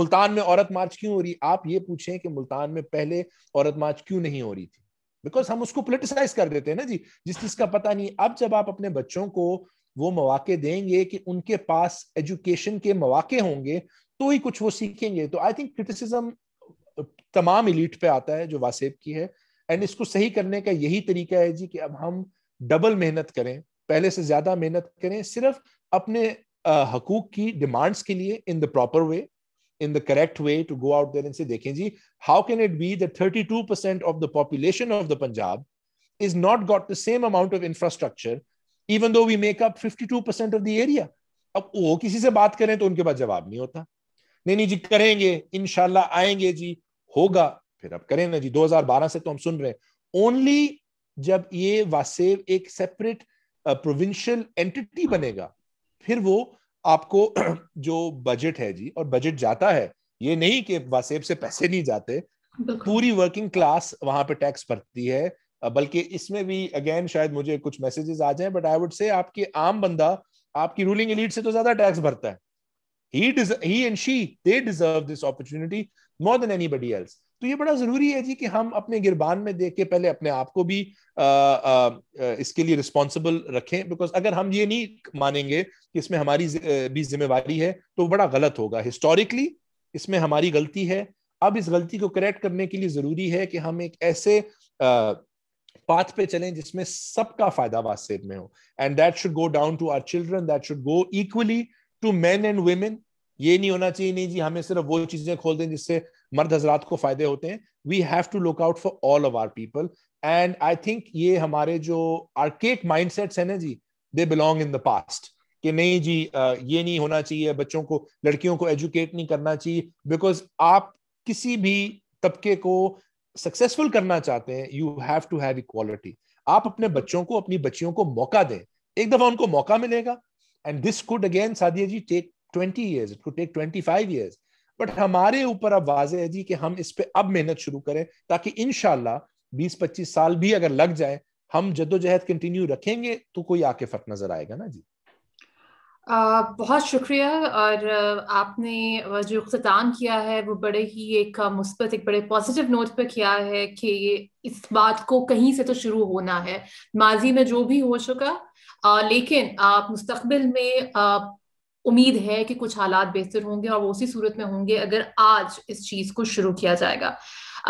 मुल्तान में औरत मार्च क्यों हो रही आप ये पूछें कि मुल्तान में पहले औरत मार्च क्यों नहीं हो रही थी बिकॉज हम उसको पोलिटिसाइज कर देते हैं ना जी जिस चीज का पता नहीं अब जब आप अपने बच्चों को वो मौाक़े देंगे कि उनके पास एजुकेशन के मौाक़े होंगे तो ही कुछ वो सीखेंगे तो आई थिंक क्रिटिसिज्म तमाम इलीट पे आता है जो वासेब की है एंड इसको सही करने का यही तरीका है जी कि अब हम डबल मेहनत करें पहले से ज्यादा मेहनत करें सिर्फ अपने हकूक की डिमांड्स के लिए in the proper way in the correct way to go out there and say, Dekhen ji, how can it be that 32% of the population of the Punjab is not got the same amount of infrastructure, even though we make up 52% of the area? अब वो किसी से बात करें तो उनके पास जवाब नहीं होता नहीं नहीं जी करेंगे इनशाला आएंगे जी होगा फिर अब करें ना जी 2012 से तो हम सुन रहे हैं ओनली जब ये वासेव एक सेपरेट प्रोविंशियल एंटिटी बनेगा फिर वो आपको जो बजट है जी और बजट जाता है ये नहीं कि वासेब से पैसे नहीं जाते पूरी वर्किंग क्लास वहां पे टैक्स भरती है बल्कि इसमें भी अगेन शायद मुझे कुछ मैसेजेस आ जाए बट आई वुड से आपके आम बंदा आपकी रूलिंग एलीट से तो ज्यादा टैक्स भरता है he he and she they deserve this opportunity more than anybody else तो ये बड़ा जरूरी है जी कि हम अपने गिरबान में देख के पहले अपने आप को भी आ, आ, इसके लिए रिस्पॉन्सिबल रखें बिकॉज अगर हम ये नहीं मानेंगे कि इसमें हमारी भी जिम्मेवारी है तो बड़ा गलत होगा हिस्टोरिकली इसमें हमारी गलती है अब इस गलती को करेक्ट करने के लिए जरूरी है कि हम एक ऐसे पाथ पे चलें जिसमें सबका फायदा वास्तव में हो and that should go down to our children that should go equally to men and women ये नहीं होना चाहिए नहीं जी हमें सिर्फ वो चीजें खोल दें जिससे मर्द हजरात को फायदे होते हैं we have to look out for all of our people and I think ये हमारे जो आर्केक सेट्स है ना जी they belong in the past कि नहीं जी ये नहीं होना चाहिए बच्चों को लड़कियों को एजुकेट नहीं करना चाहिए बिकॉज आप किसी भी तबके को सक्सेसफुल करना चाहते हैं you have to have equality आप अपने बच्चों को अपनी बच्चियों को मौका दें एक दफा उनको मौका मिलेगा and this could again Sadia ji take years it could take twenty five years but हमारे ऊपर अब वाज है जी कि हम इस पर अब मेहनत शुरू करें ताकि इन इनशाला बीस पच्चीस साल भी अगर लग जाए हम जदोजहद कंटिन्यू रखेंगे तो कोई आके फर्क नजर आएगा ना जी आ, बहुत शुक्रिया और आपने जो अख्ताम किया है वो बड़े ही एक मुस्बत एक बड़े पॉजिटिव नोट पर किया है कि इस बात को कहीं से तो शुरू होना है माजी में जो भी हो चुका लेकिन आप मुस्तबिल में आ, उम्मीद है कि कुछ हालात बेहतर होंगे और वो उसी सूरत में होंगे अगर आज इस चीज़ को शुरू किया जाएगा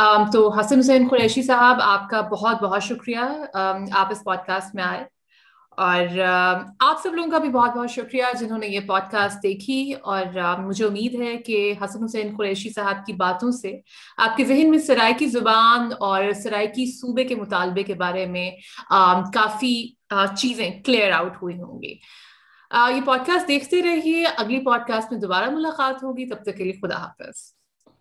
um, तो हसन हुसैन कुरैशी साहब आपका बहुत बहुत शुक्रिया um, आप इस पॉडकास्ट में आए और uh, आप सब लोगों का भी बहुत बहुत शुक्रिया जिन्होंने ये पॉडकास्ट देखी और uh, मुझे उम्मीद है कि हसन हुसैन कुरैशी साहब की बातों से आपके जहन में की ज़ुबान और सरायकी सूबे के मुतालबे के बारे में uh, काफ़ी चीज़ें क्लियर आउट हुई होंगी ये पॉडकास्ट देखते रहिए अगली पॉडकास्ट में दोबारा मुलाकात होगी तब तक के लिए खुदा हाफिज़